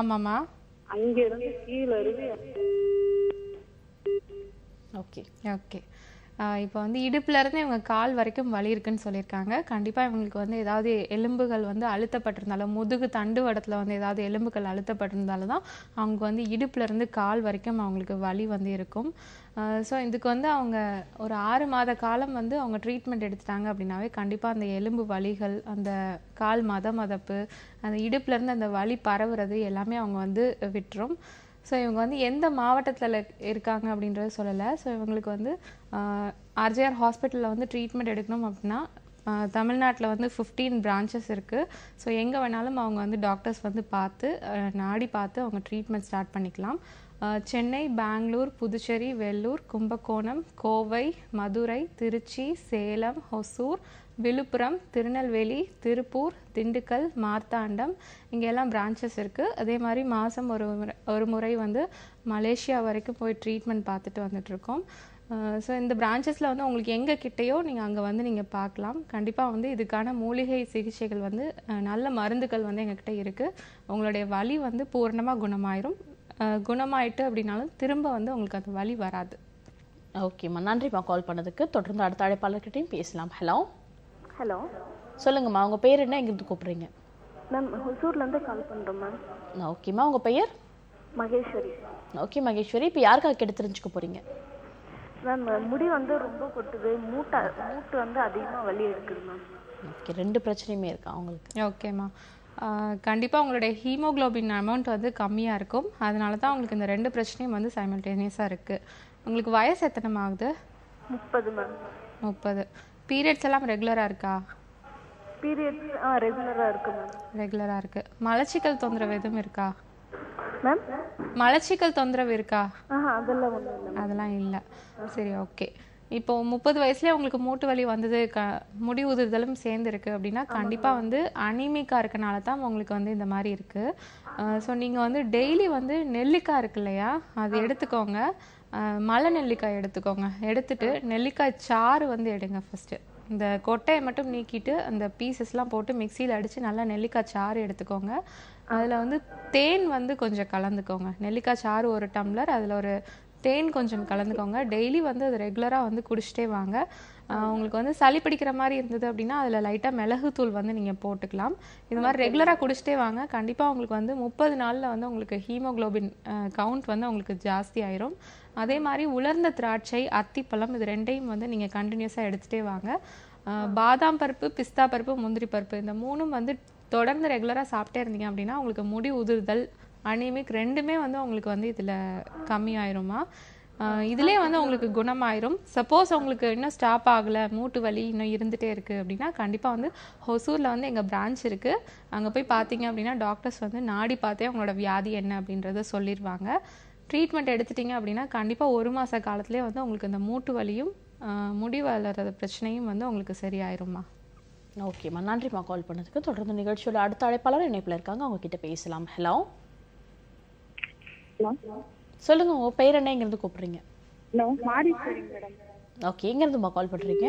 ஆமாமா அங்க இருந்து கீழே இருந்து ஓகே ஓகே இப்போ வந்து இடுப்புலேருந்து இவங்க கால் வரைக்கும் வலி இருக்குன்னு சொல்லியிருக்காங்க கண்டிப்பாக இவங்களுக்கு வந்து ஏதாவது எலும்புகள் வந்து அழுத்தப்பட்டிருந்தாலும் முதுகு தண்டு வடத்தில் வந்து ஏதாவது எலும்புகள் அழுத்தப்பட்டிருந்தாலும் தான் அவங்க வந்து இடுப்புலேருந்து கால் வரைக்கும் அவங்களுக்கு வலி வந்து இருக்கும் ஸோ இதுக்கு வந்து அவங்க ஒரு ஆறு மாத காலம் வந்து அவங்க ட்ரீட்மெண்ட் எடுத்துட்டாங்க அப்படின்னாவே கண்டிப்பாக அந்த எலும்பு வலிகள் அந்த கால் மத மதப்பு அந்த இடுப்புலேருந்து அந்த வலி பரவுறது எல்லாமே அவங்க வந்து விட்டுரும் ஸோ இவங்க வந்து எந்த மாவட்டத்தில் இருக்காங்க அப்படின்றத சொல்லலை ஸோ இவங்களுக்கு வந்து ஆர்ஜேஆர் ஹாஸ்பிட்டலில் வந்து ட்ரீட்மெண்ட் எடுக்கணும் அப்படின்னா தமிழ்நாட்டில் வந்து ஃபிஃப்டீன் பிரான்ச்சஸ் இருக்குது ஸோ எங்கே வேணாலும் அவங்க வந்து டாக்டர்ஸ் வந்து பார்த்து நாடி பார்த்து அவங்க ட்ரீட்மெண்ட் ஸ்டார்ட் பண்ணிக்கலாம் சென்னை பெங்களூர் புதுச்சேரி வெள்ளூர் கும்பகோணம் கோவை மதுரை திருச்சி சேலம் ஹொசூர் விழுப்புரம் திருநெல்வேலி திருப்பூர் திண்டுக்கல் மார்த்தாண்டம் இங்கெல்லாம் பிரான்ச்சஸ் இருக்குது அதே மாதிரி மாதம் ஒரு ஒரு முறை வந்து மலேசியா வரைக்கும் போய் ட்ரீட்மெண்ட் பார்த்துட்டு வந்துட்ருக்கோம் ஸோ இந்த பிரான்ச்சஸில் வந்து உங்களுக்கு எங்கே கிட்டேயோ நீங்கள் அங்கே வந்து நீங்கள் பார்க்கலாம் கண்டிப்பாக வந்து இதுக்கான மூலிகை சிகிச்சைகள் வந்து நல்ல மருந்துகள் வந்து எங்ககிட்ட இருக்குது உங்களுடைய வலி வந்து பூர்ணமாக குணமாயிரும் குணமாயிட்டு அப்படின்னாலும் திரும்ப வந்து உங்களுக்கு அந்த வலி வராது ஓகேம்மா நன்றிம்மா கால் பண்ணதுக்கு தொடர்ந்து அடுத்த அழைப்பாளர்கிட்டையும் பேசலாம் ஹலோ ஹலோ சொல்லுங்கம்மா உங்கள் பேர் என்ன எங்கேருந்து கூப்பிட்றீங்க மேம் ஹொசூர்லேருந்து கால் பண்ணுறோம் மேம் நான் ஓகேம்மா உங்கள் பெயர் மகேஸ்வரி ஓகே மகேஸ்வரி இப்போ யாருக்காக கெடு தெரிஞ்சுக்க போகிறீங்க மேம் முடி வந்து ரொம்ப கொட்டுது மூட்டை மூட்டு வந்து அதிகமாக வலி எடுக்குது மேம் ஓகே ரெண்டு பிரச்சனையுமே இருக்கா உங்களுக்கு ஓகேம்மா கண்டிப்பாக உங்களுடைய ஹீமோக்ளோபின் அமௌண்ட் வந்து கம்மியாக இருக்கும் அதனால தான் உங்களுக்கு இந்த ரெண்டு பிரச்சனையும் வந்து சைமல்டேனியஸாக இருக்குது உங்களுக்கு வயசு எத்தனை ஆகுது முப்பது மேம் முப்பது பீரியட்ஸ் எல்லாம் ரெகுலரா இருக்கா பீரியட்ஸ் ஆ ரெகுலரா இருக்கு மேம் ரெகுலரா இருக்கு மலச்சிக்கல் தொந்தரவு எதுவும் இருக்கா மேம் மலச்சிக்கல் தொந்தரவு இருக்கா அதெல்லாம் அதெல்லாம் இல்லை சரி ஓகே இப்போ முப்பது வயசுல உங்களுக்கு மூட்டு வலி வந்தது க முடி உதிர்தலும் சேர்ந்து இருக்கு அப்படின்னா கண்டிப்பாக வந்து அனிமிக்கா இருக்கனால தான் உங்களுக்கு வந்து இந்த மாதிரி ஆஹ் ஸோ நீங்கள் வந்து டெய்லி வந்து நெல்லிக்காய் இருக்கு இல்லையா அது எடுத்துக்கோங்க மலை நெல்லிக்காய் எடுத்துக்கோங்க எடுத்துட்டு நெல்லிக்காய் சாறு வந்து எடுங்க ஃபஸ்ட்டு இந்த கொட்டையை மட்டும் நீக்கிட்டு அந்த பீசஸ்லாம் போட்டு மிக்சியில் அடித்து நல்லா நெல்லிக்காய் சாறு எடுத்துக்கோங்க அதில் வந்து தேன் வந்து கொஞ்சம் கலந்துக்கோங்க நெல்லிக்காய் சாறு ஒரு டம்ளர் அதில் ஒரு தேன் கொஞ்சம் கலந்துக்கோங்க டெய்லி வந்து அது ரெகுலராக வந்து குடிச்சிட்டே வாங்க உங்களுக்கு வந்து சளி பிடிக்கிற மாதிரி இருந்தது அப்படின்னா அதில் லைட்டாக மிளகுத்தூள் வந்து நீங்கள் போட்டுக்கலாம் இது மாதிரி ரெகுலராக குடிச்சிட்டே வாங்க கண்டிப்பாக உங்களுக்கு வந்து முப்பது நாளில் வந்து உங்களுக்கு ஹீமோக்ளோபின் கவுண்ட் வந்து உங்களுக்கு ஜாஸ்தி ஆயிரும் அதே மாதிரி உலர்ந்த திராட்சை அத்திப்பழம் இது ரெண்டையும் வந்து நீங்கள் கண்டினியூஸாக எடுத்துகிட்டே வாங்க பாதாம் பருப்பு பிஸ்தா பருப்பு முந்திரி பருப்பு இந்த மூணும் வந்து தொடர்ந்து ரெகுலராக சாப்பிட்டே இருந்தீங்க அப்படின்னா உங்களுக்கு முடி உதிர்தல் அனிமிக் ரெண்டுமே வந்து உங்களுக்கு வந்து இதில் கம்மியாயிருமா இதுலேயே வந்து உங்களுக்கு குணமாயிரும் சப்போஸ் உங்களுக்கு இன்னும் ஸ்டாப் ஆகலை மூட்டு வலி இன்னும் இருந்துகிட்டே இருக்குது அப்படின்னா கண்டிப்பாக வந்து ஹொசூரில் வந்து எங்கள் பிரான்ச் இருக்குது அங்கே போய் பார்த்தீங்க அப்படின்னா டாக்டர்ஸ் வந்து நாடி பார்த்தே உங்களோட வியாதி என்ன அப்படின்றத சொல்லிடுவாங்க ட்ரீட்மெண்ட் எடுத்துட்டிங்க அப்படின்னா கண்டிப்பாக ஒரு மாத காலத்துலேயே வந்து உங்களுக்கு இந்த மூட்டு வலியும் முடி வளர்கிற பிரச்சனையும் வந்து உங்களுக்கு சரியாயிரும்மா ஓகேம்மா நன்றிம்மா கால் பண்ணதுக்கு தொடர்ந்து நிகழ்ச்சியோட அடுத்த அழைப்பாளர் இணைப்பில் இருக்காங்க அவங்கக்கிட்ட பேசலாம் ஹலோ சொல்லுங்க உங்க பேர் என்ன இங்கிருந்து கூப்பிடுறீங்க ஓகே இங்கிருந்துமா கால் பண்றீங்க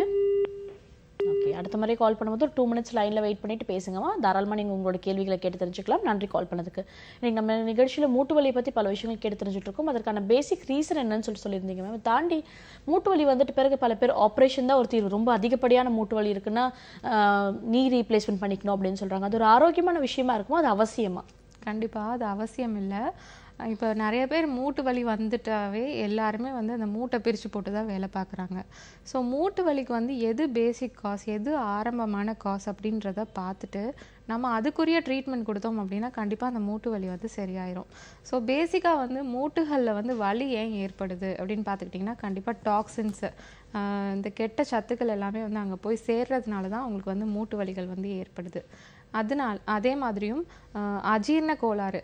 ஓகே அடுத்த மாதிரி கால் பண்ணும்போது டூ மினிட்ஸ் லைனில் வெயிட் பண்ணிட்டு பேசுங்கம்மா தாராளமாக நீங்கள் உங்களோட கேள்விகளை கேட்டு தெரிஞ்சுக்கலாம் நன்றி கால் பண்ணதுக்கு நீங்கள் நம்ம நிகழ்ச்சியில் மூட்டு வலியை பற்றி பல விஷயங்கள் கேட்டு தெரிஞ்சுட்ருக்கோம் அதற்கான பேசிக் ரீசன் என்னன்னு சொல்லி சொல்லியிருந்தீங்க மேம் தாண்டி மூட்டு வலி வந்துட்டு பிறகு பல பேர் ஆப்ரேஷன் தான் ஒரு தீர்வு ரொம்ப அதிகப்படியான மூட்டு வலி இருக்குன்னா நீ ரீப்ளேஸ்மெண்ட் பண்ணிக்கணும் அப்படின்னு சொல்கிறாங்க அது ஒரு ஆரோக்கியமான விஷயமா இருக்கும் அது அவசியமாக கண்டிப்பாக அது அவசியம் இல்லை இப்போ நிறைய பேர் மூட்டு வலி வந்துட்டாவே எல்லாருமே வந்து அந்த மூட்டை பிரித்து போட்டு தான் வேலை பார்க்குறாங்க ஸோ மூட்டு வலிக்கு வந்து எது பேசிக் காஸ் எது ஆரம்பமான காஸ் அப்படின்றத பார்த்துட்டு நம்ம அதுக்குரிய ட்ரீட்மெண்ட் கொடுத்தோம் அப்படின்னா கண்டிப்பாக அந்த மூட்டு வலி வந்து சரியாயிரும் ஸோ பேசிக்காக வந்து மூட்டுகளில் வந்து வலி ஏன் ஏற்படுது அப்படின்னு பார்த்துக்கிட்டிங்கன்னா கண்டிப்பாக டாக்ஸின்ஸு இந்த கெட்ட சத்துக்கள் எல்லாமே வந்து அங்கே போய் சேர்றதுனால தான் அவங்களுக்கு வந்து மூட்டு வலிகள் வந்து ஏற்படுது அதனால் அதே மாதிரியும் அஜீரண கோளாறு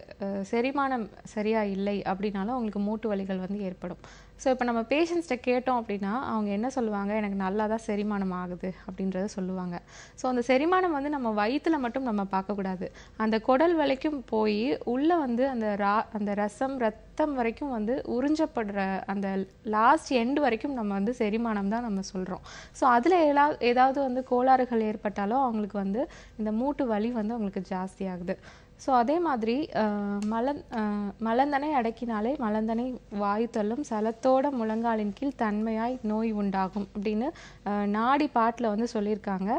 செரிமானம் சரியாக இல்லை அப்படின்னாலும் அவங்களுக்கு மூட்டு வலிகள் வந்து ஏற்படும் ஸோ இப்போ நம்ம பேஷண்ட்ஸ்கிட்ட கேட்டோம் அப்படின்னா அவங்க என்ன சொல்லுவாங்க எனக்கு நல்லா தான் செரிமானம் ஆகுது அப்படின்றத சொல்லுவாங்க ஸோ அந்த செரிமானம் வந்து நம்ம வயிற்றில் மட்டும் நம்ம பார்க்கக்கூடாது அந்த குடல் வரைக்கும் போய் உள்ளே வந்து அந்த ரா அந்த ரசம் ரத்தம் வரைக்கும் வந்து உறிஞ்சப்படுற அந்த லாஸ்ட் எண்டு வரைக்கும் நம்ம வந்து செரிமானம் தான் நம்ம சொல்கிறோம் ஸோ அதில் எல்லா ஏதாவது வந்து கோளாறுகள் ஏற்பட்டாலும் அவங்களுக்கு வந்து இந்த மூட்டு வலி வந்து அவங்களுக்கு ஜாஸ்தியாகுது ஸோ அதே மாதிரி மலந் மலந்தனை அடக்கினாலே மலந்தனை வாயு தள்ளும் சலத்தோட முழங்காலின் கீழ் தன்மையாய் நோய் உண்டாகும் அப்படின்னு நாடி பாட்டில் வந்து சொல்லியிருக்காங்க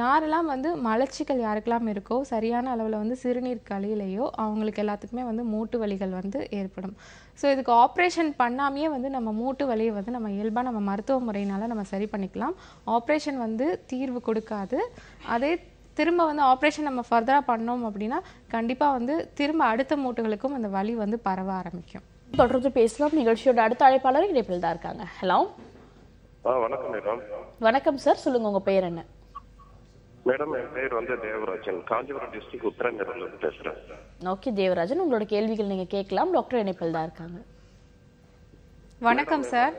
யாரெல்லாம் வந்து மலச்சிக்கல் யாருக்கெல்லாம் இருக்கோ சரியான அளவில் வந்து சிறுநீர் கழியிலையோ அவங்களுக்கு எல்லாத்துக்குமே வந்து மூட்டு வலிகள் வந்து ஏற்படும் ஸோ இதுக்கு ஆப்ரேஷன் பண்ணாமையே வந்து நம்ம மூட்டு வலியை வந்து நம்ம இயல்பாக நம்ம மருத்துவ முறையினால் நம்ம சரி பண்ணிக்கலாம் ஆப்ரேஷன் வந்து தீர்வு கொடுக்காது அதே திரும்ப வந்து ஆப்ரேஷன் நம்ம ஃபர்தராக பண்ணோம் அப்படின்னா கண்டிப்பாக வந்து திரும்ப அடுத்த மூட்டுகளுக்கும் அந்த வலி வந்து பரவ ஆரம்பிக்கும் தொடர்ந்து பேசலாம் நிகழ்ச்சியோட அடுத்த அழைப்பாளர் இணைப்பில் தான் இருக்காங்க ஹலோ வணக்கம் மேடம் வணக்கம் சார் சொல்லுங்க உங்க பெயர் என்ன மேடம் என் பேர் வந்து தேவராஜன் காஞ்சிபுரம் டிஸ்ட்ரிக்ட் உத்தரங்கரில் இருந்து பேசுறேன் ஓகே தேவராஜன் உங்களோட கேள்விகள் நீங்க கேட்கலாம் டாக்டர் இணைப்பில் தான் இருக்காங்க வணக்கம் சார்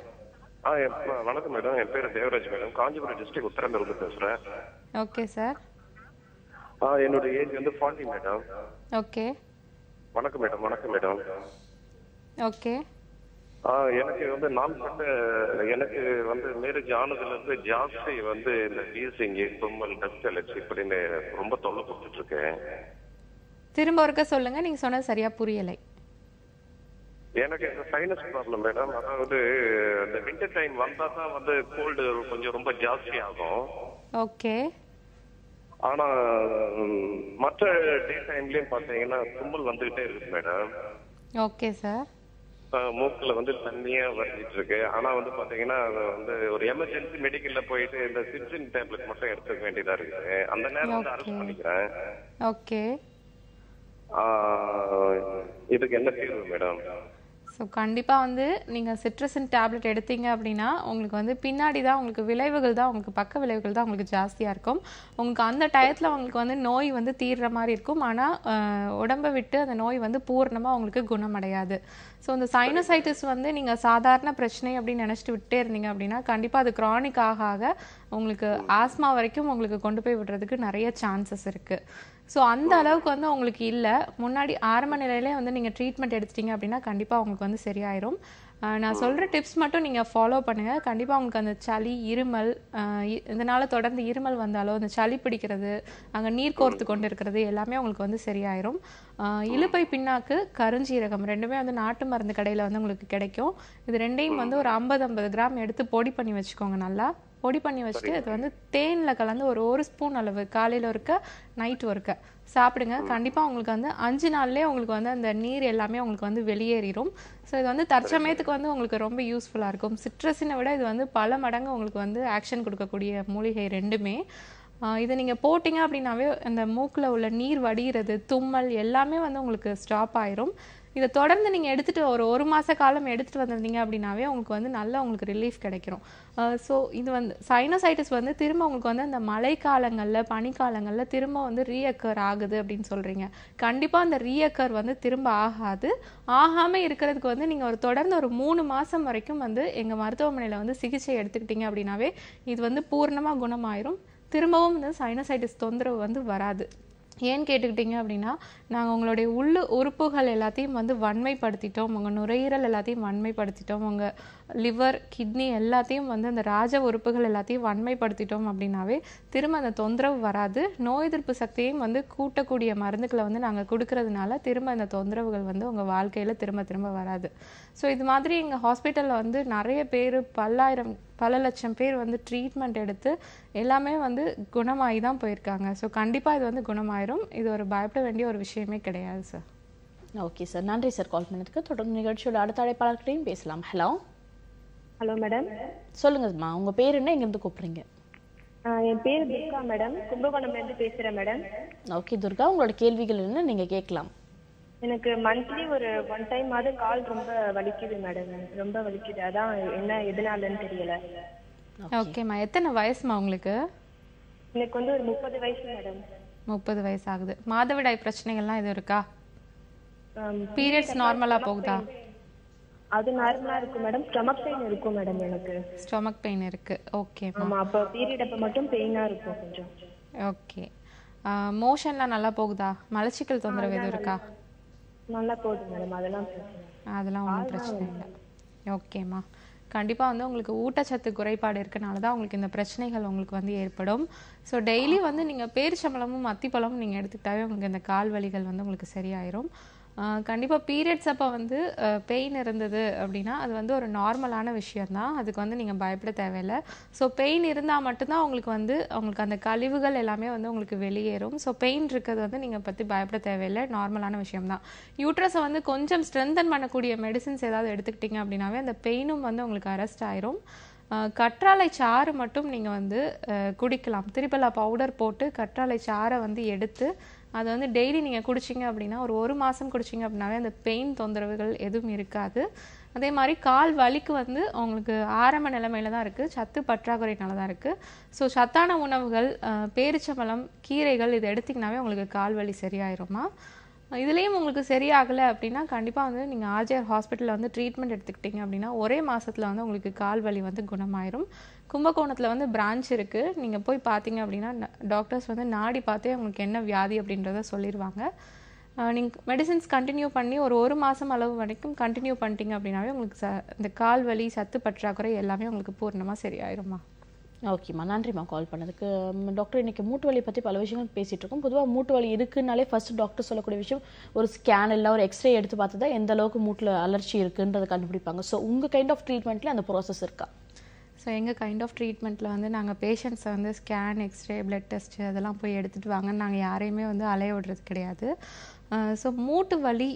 வணக்கம் மேடம் என் பேர் தேவராஜ் மேடம் காஞ்சிபுரம் டிஸ்ட்ரிக்ட் இருந்து பேசுறேன் ஓகே சார் என்னோட ஏஜ் வந்து 40 மேடம் ஓகே வணக்கம் மேடம் வணக்கம் மேடம் ஓகே ஆ எனக்கு வந்து நான் பட்ட எனக்கு வந்து மேரேஜ் ஆனதுல இருந்து ஜாஸ்தி வந்து இந்த டீசிங் தும்மல் டஸ்ட் அலர்ஜி இப்படின்னு ரொம்ப தொல்லை கொடுத்துட்டு இருக்கேன் திரும்ப ஒருக்க சொல்லுங்க நீங்க சொன்னது சரியா புரியலை எனக்கு சைனஸ் ப்ராப்ளம் மேடம் அதாவது இந்த விண்டர் டைம் வந்தா தான் வந்து கோல்டு கொஞ்சம் ரொம்ப ஜாஸ்தி ஆகும் ஓகே ஆனா மற்ற டே டைம்லயும் பாத்தீங்கன்னா கும்பல் வந்துகிட்டே இருக்கு மேடம் ஓகே சார் மூக்குல வந்து தண்ணியா வரைஞ்சிட்டு இருக்கு ஆனா வந்து பாத்தீங்கன்னா வந்து ஒரு எமர்ஜென்சி மெடிக்கல்ல போயிட்டு இந்த சிட்ரின் டேப்லெட் மட்டும் எடுத்துக்க வேண்டியதா இருக்கு அந்த நேரம் வந்து அரசு பண்ணிக்கிறேன் ஓகே இதுக்கு என்ன தீர்வு மேடம் ஸோ கண்டிப்பாக வந்து நீங்கள் சிட்ரஸின் டேப்லெட் எடுத்தீங்க அப்படின்னா உங்களுக்கு வந்து பின்னாடி தான் உங்களுக்கு விளைவுகள் தான் உங்களுக்கு பக்க விளைவுகள் தான் உங்களுக்கு ஜாஸ்தியாக இருக்கும் உங்களுக்கு அந்த டயத்தில் உங்களுக்கு வந்து நோய் வந்து தீர்ற மாதிரி இருக்கும் ஆனால் உடம்பை விட்டு அந்த நோய் வந்து பூர்ணமாக உங்களுக்கு குணமடையாது ஸோ இந்த சைனசைட்டிஸ் வந்து நீங்கள் சாதாரண பிரச்சனை அப்படின்னு நினச்சிட்டு விட்டே இருந்தீங்க அப்படின்னா கண்டிப்பாக அது க்ரானிக் ஆக ஆக உங்களுக்கு ஆஸ்மா வரைக்கும் உங்களுக்கு கொண்டு போய் விடுறதுக்கு நிறைய சான்சஸ் இருக்குது ஸோ அந்த அளவுக்கு வந்து உங்களுக்கு இல்லை முன்னாடி ஆரம்ப நிலையிலே வந்து நீங்கள் ட்ரீட்மெண்ட் எடுத்துட்டீங்க அப்படின்னா கண்டிப்பாக உங்களுக்கு வந்து சரியாயிரும் நான் சொல்கிற டிப்ஸ் மட்டும் நீங்கள் ஃபாலோ பண்ணுங்கள் கண்டிப்பாக உங்களுக்கு அந்த சளி இருமல் இதனால் தொடர்ந்து இருமல் வந்தாலோ அந்த சளி பிடிக்கிறது அங்கே நீர் கோர்த்து கொண்டு இருக்கிறது எல்லாமே உங்களுக்கு வந்து சரியாயிரும் இழுப்பை பின்னாக்கு கருஞ்சீரகம் ரெண்டுமே வந்து நாட்டு மருந்து கடையில் வந்து உங்களுக்கு கிடைக்கும் இது ரெண்டையும் வந்து ஒரு ஐம்பது ஐம்பது கிராம் எடுத்து பொடி பண்ணி வச்சுக்கோங்க நல்லா பொடி பண்ணி வச்சுட்டு அது வந்து தேனில் கலந்து ஒரு ஒரு ஸ்பூன் அளவு காலையில் இருக்க நைட் ஒருக்க சாப்பிடுங்க கண்டிப்பாக உங்களுக்கு வந்து அஞ்சு நாள்லேயே உங்களுக்கு வந்து அந்த நீர் எல்லாமே உங்களுக்கு வந்து வெளியேறிடும் ஸோ இது வந்து தற்சமயத்துக்கு வந்து உங்களுக்கு ரொம்ப யூஸ்ஃபுல்லாக இருக்கும் சிட்ரஸினை விட இது வந்து பல மடங்கு உங்களுக்கு வந்து ஆக்ஷன் கொடுக்கக்கூடிய மூலிகை ரெண்டுமே இதை நீங்கள் போட்டிங்க அப்படின்னாவே அந்த மூக்கில் உள்ள நீர் வடிகிறது தும்மல் எல்லாமே வந்து உங்களுக்கு ஸ்டாப் ஆயிரும் இதை தொடர்ந்து நீங்கள் எடுத்துகிட்டு ஒரு ஒரு மாத காலம் எடுத்துகிட்டு வந்திருந்தீங்க அப்படின்னாவே உங்களுக்கு வந்து நல்லா உங்களுக்கு ரிலீஃப் கிடைக்கிறோம் ஸோ இது வந்து சைனோசைட்டிஸ் வந்து திரும்ப உங்களுக்கு வந்து அந்த மழை காலங்களில் பனிக்காலங்களில் திரும்ப வந்து ரீஅக்கர் ஆகுது அப்படின்னு சொல்கிறீங்க கண்டிப்பாக அந்த ரீஅக்கர் வந்து திரும்ப ஆகாது ஆகாமல் இருக்கிறதுக்கு வந்து நீங்கள் ஒரு தொடர்ந்து ஒரு மூணு மாதம் வரைக்கும் வந்து எங்கள் மருத்துவமனையில் வந்து சிகிச்சை எடுத்துக்கிட்டீங்க அப்படின்னாவே இது வந்து பூர்ணமாக குணமாயிரும் திரும்பவும் வந்து சைனசைட்டிஸ் தொந்தரவு வந்து வராது ஏன்னு கேட்டுக்கிட்டீங்க அப்படின்னா நாங்கள் உங்களுடைய உள்ளு உறுப்புகள் எல்லாத்தையும் வந்து வன்மைப்படுத்திட்டோம் உங்கள் நுரையீரல் எல்லாத்தையும் வன்மைப்படுத்திட்டோம் உங்கள் லிவர் கிட்னி எல்லாத்தையும் வந்து அந்த ராஜ உறுப்புகள் எல்லாத்தையும் வன்மைப்படுத்திட்டோம் அப்படின்னாவே திரும்ப அந்த தொந்தரவு வராது நோய் எதிர்ப்பு சக்தியையும் வந்து கூட்டக்கூடிய மருந்துகளை வந்து நாங்கள் கொடுக்கறதுனால திரும்ப அந்த தொந்தரவுகள் வந்து உங்கள் வாழ்க்கையில் திரும்ப திரும்ப வராது ஸோ இது மாதிரி எங்கள் ஹாஸ்பிட்டலில் வந்து நிறைய பேர் பல்லாயிரம் பல லட்சம் பேர் வந்து ட்ரீட்மெண்ட் எடுத்து எல்லாமே வந்து குணமாகி தான் போயிருக்காங்க ஸோ கண்டிப்பாக இது வந்து குணமாயிரும் இது ஒரு பயப்பட வேண்டிய ஒரு விஷயம் விஷயமே கிடையாது சார் ஓகே சார் நன்றி சார் கால் பண்ணதுக்கு தொடர்ந்து நிகழ்ச்சியோட அடுத்த அழைப்பாளர்கிட்டையும் பேசலாம் ஹலோ ஹலோ மேடம் சொல்லுங்கம்மா உங்க பேர் என்ன எங்கேருந்து கூப்பிடுறீங்க என் பேர் துர்கா மேடம் கும்பகோணம்லேருந்து பேசுகிறேன் மேடம் ஓகே துர்கா உங்களோட கேள்விகள் என்ன நீங்கள் கேட்கலாம் எனக்கு மந்த்லி ஒரு ஒன் டைம் மாத கால் ரொம்ப வலிக்குது மேடம் ரொம்ப வலிக்குது அதான் என்ன எதனாலன்னு தெரியல ஓகேம்மா எத்தனை வயசுமா உங்களுக்கு எனக்கு வந்து ஒரு முப்பது வயசு மேடம் முப்பது வயசு ஆகுது மாதவிடாய் பிரச்சனைகள்லாம் எதுவும் இருக்கா பீரியட்ஸ் நார்மலா போகுதா அது நார்மலா இருக்கு மேடம் ஸ்டொமக் பெயின் இருக்கும் மேடம் எனக்கு ஸ்டொமக் பெயின் இருக்கு ஓகே ஆமா அப்ப பீரியட் அப்ப மட்டும் பெயினா இருக்கும் கொஞ்சம் ஓகே மோஷன்லாம் நல்லா போகுதா மலச்சிக்கல் தொந்தரவு எதுவும் இருக்கா நல்லா போகுது மேடம் அதெல்லாம் அதெல்லாம் ஒன்றும் பிரச்சனை இல்லை ஓகேம்மா கண்டிப்பாக வந்து உங்களுக்கு ஊட்டச்சத்து குறைபாடு இருக்கனால தான் உங்களுக்கு இந்த பிரச்சனைகள் உங்களுக்கு வந்து ஏற்படும் ஸோ டெய்லி வந்து நீங்கள் பேரிச்சம்பழமும் அத்திப்பழமும் நீங்கள் எடுத்துக்கிட்டாவே உங்களுக்கு இந்த கால் வலிகள் வந்து உங்களுக்கு சரியாயிரும் கண்டிப்பாக பீரியட்ஸ் அப்போ வந்து பெயின் இருந்தது அப்படின்னா அது வந்து ஒரு நார்மலான விஷயந்தான் அதுக்கு வந்து நீங்கள் பயப்பட தேவையில்லை ஸோ பெயின் இருந்தால் மட்டும்தான் உங்களுக்கு வந்து உங்களுக்கு அந்த கழிவுகள் எல்லாமே வந்து உங்களுக்கு வெளியேறும் ஸோ பெயின் இருக்கிறது வந்து நீங்கள் பற்றி பயப்பட தேவையில்லை நார்மலான விஷயம்தான் யூட்ரஸை வந்து கொஞ்சம் ஸ்ட்ரென்தன் பண்ணக்கூடிய மெடிசின்ஸ் ஏதாவது எடுத்துக்கிட்டிங்க அப்படின்னாவே அந்த பெயினும் வந்து உங்களுக்கு அரெஸ்ட் ஆயிரும் கற்றாழை சாறு மட்டும் நீங்கள் வந்து குடிக்கலாம் திரிபலா பவுடர் போட்டு கற்றாழை சாறை வந்து எடுத்து அதை வந்து டெய்லி நீங்கள் குடிச்சிங்க அப்படின்னா ஒரு ஒரு மாதம் குடிச்சிங்க அப்படின்னாவே அந்த பெயின் தொந்தரவுகள் எதுவும் இருக்காது அதே மாதிரி கால் வலிக்கு வந்து உங்களுக்கு ஆரம்ப நிலைமையில தான் இருக்குது சத்து பற்றாக்குறையினால தான் இருக்குது ஸோ சத்தான உணவுகள் பேரிச்சம்பழம் கீரைகள் இது எடுத்திங்கனாவே உங்களுக்கு கால் வலி சரியாயிருமா இதுலேயும் உங்களுக்கு சரியாகலை அப்படின்னா கண்டிப்பாக வந்து நீங்கள் ஆர்ஜிஆர் ஹாஸ்பிட்டலில் வந்து ட்ரீட்மெண்ட் எடுத்துக்கிட்டிங்க அப்படின்னா ஒரே மாதத்தில் வந்து உங்களுக்கு கால் வலி வந்து குணமாயிரும் கும்பகோணத்தில் வந்து பிரான்ச் இருக்குது நீங்கள் போய் பார்த்தீங்க அப்படின்னா டாக்டர்ஸ் வந்து நாடி பார்த்தே உங்களுக்கு என்ன வியாதி அப்படின்றத சொல்லிடுவாங்க நீங்கள் மெடிசின்ஸ் கண்டினியூ பண்ணி ஒரு ஒரு மாதம் அளவு வரைக்கும் கண்டினியூ பண்ணிட்டீங்க அப்படின்னாவே உங்களுக்கு ச இந்த கால் வலி சத்து பற்றாக்குறை எல்லாமே உங்களுக்கு பூர்ணமாக சரியாயிருமா ஓகேம்மா நன்றிம்மா கால் பண்ணதுக்கு டாக்டர் இன்றைக்கி மூட்டு வலி பற்றி பல விஷயங்கள் பேசிகிட்ருக்கோம் பொதுவாக மூட்டு வலி இருக்குதுனாலே ஃபஸ்ட்டு டாக்டர் சொல்லக்கூடிய விஷயம் ஒரு ஸ்கேன் இல்லை ஒரு எக்ஸ்ரே எடுத்து பார்த்து தான் எந்த அளவுக்கு மூட்டில் அலர்ஜி இருக்குன்றதை கண்டுபிடிப்பாங்க ஸோ உங்கள் கைண்ட் ஆஃப் ட்ரீட்மெண்ட்டில் அந்த ப்ராசஸ் இருக்கா ஸோ எங்கள் கைண்ட் ஆஃப் ட்ரீட்மெண்ட்டில் வந்து நாங்கள் பேஷண்ட்ஸை வந்து ஸ்கேன் எக்ஸ்ரே பிளட் டெஸ்ட்டு அதெல்லாம் போய் எடுத்துகிட்டு வாங்கன்னு நாங்கள் யாரையுமே வந்து அலைய விடுறது கிடையாது ஸோ மூட்டு வலி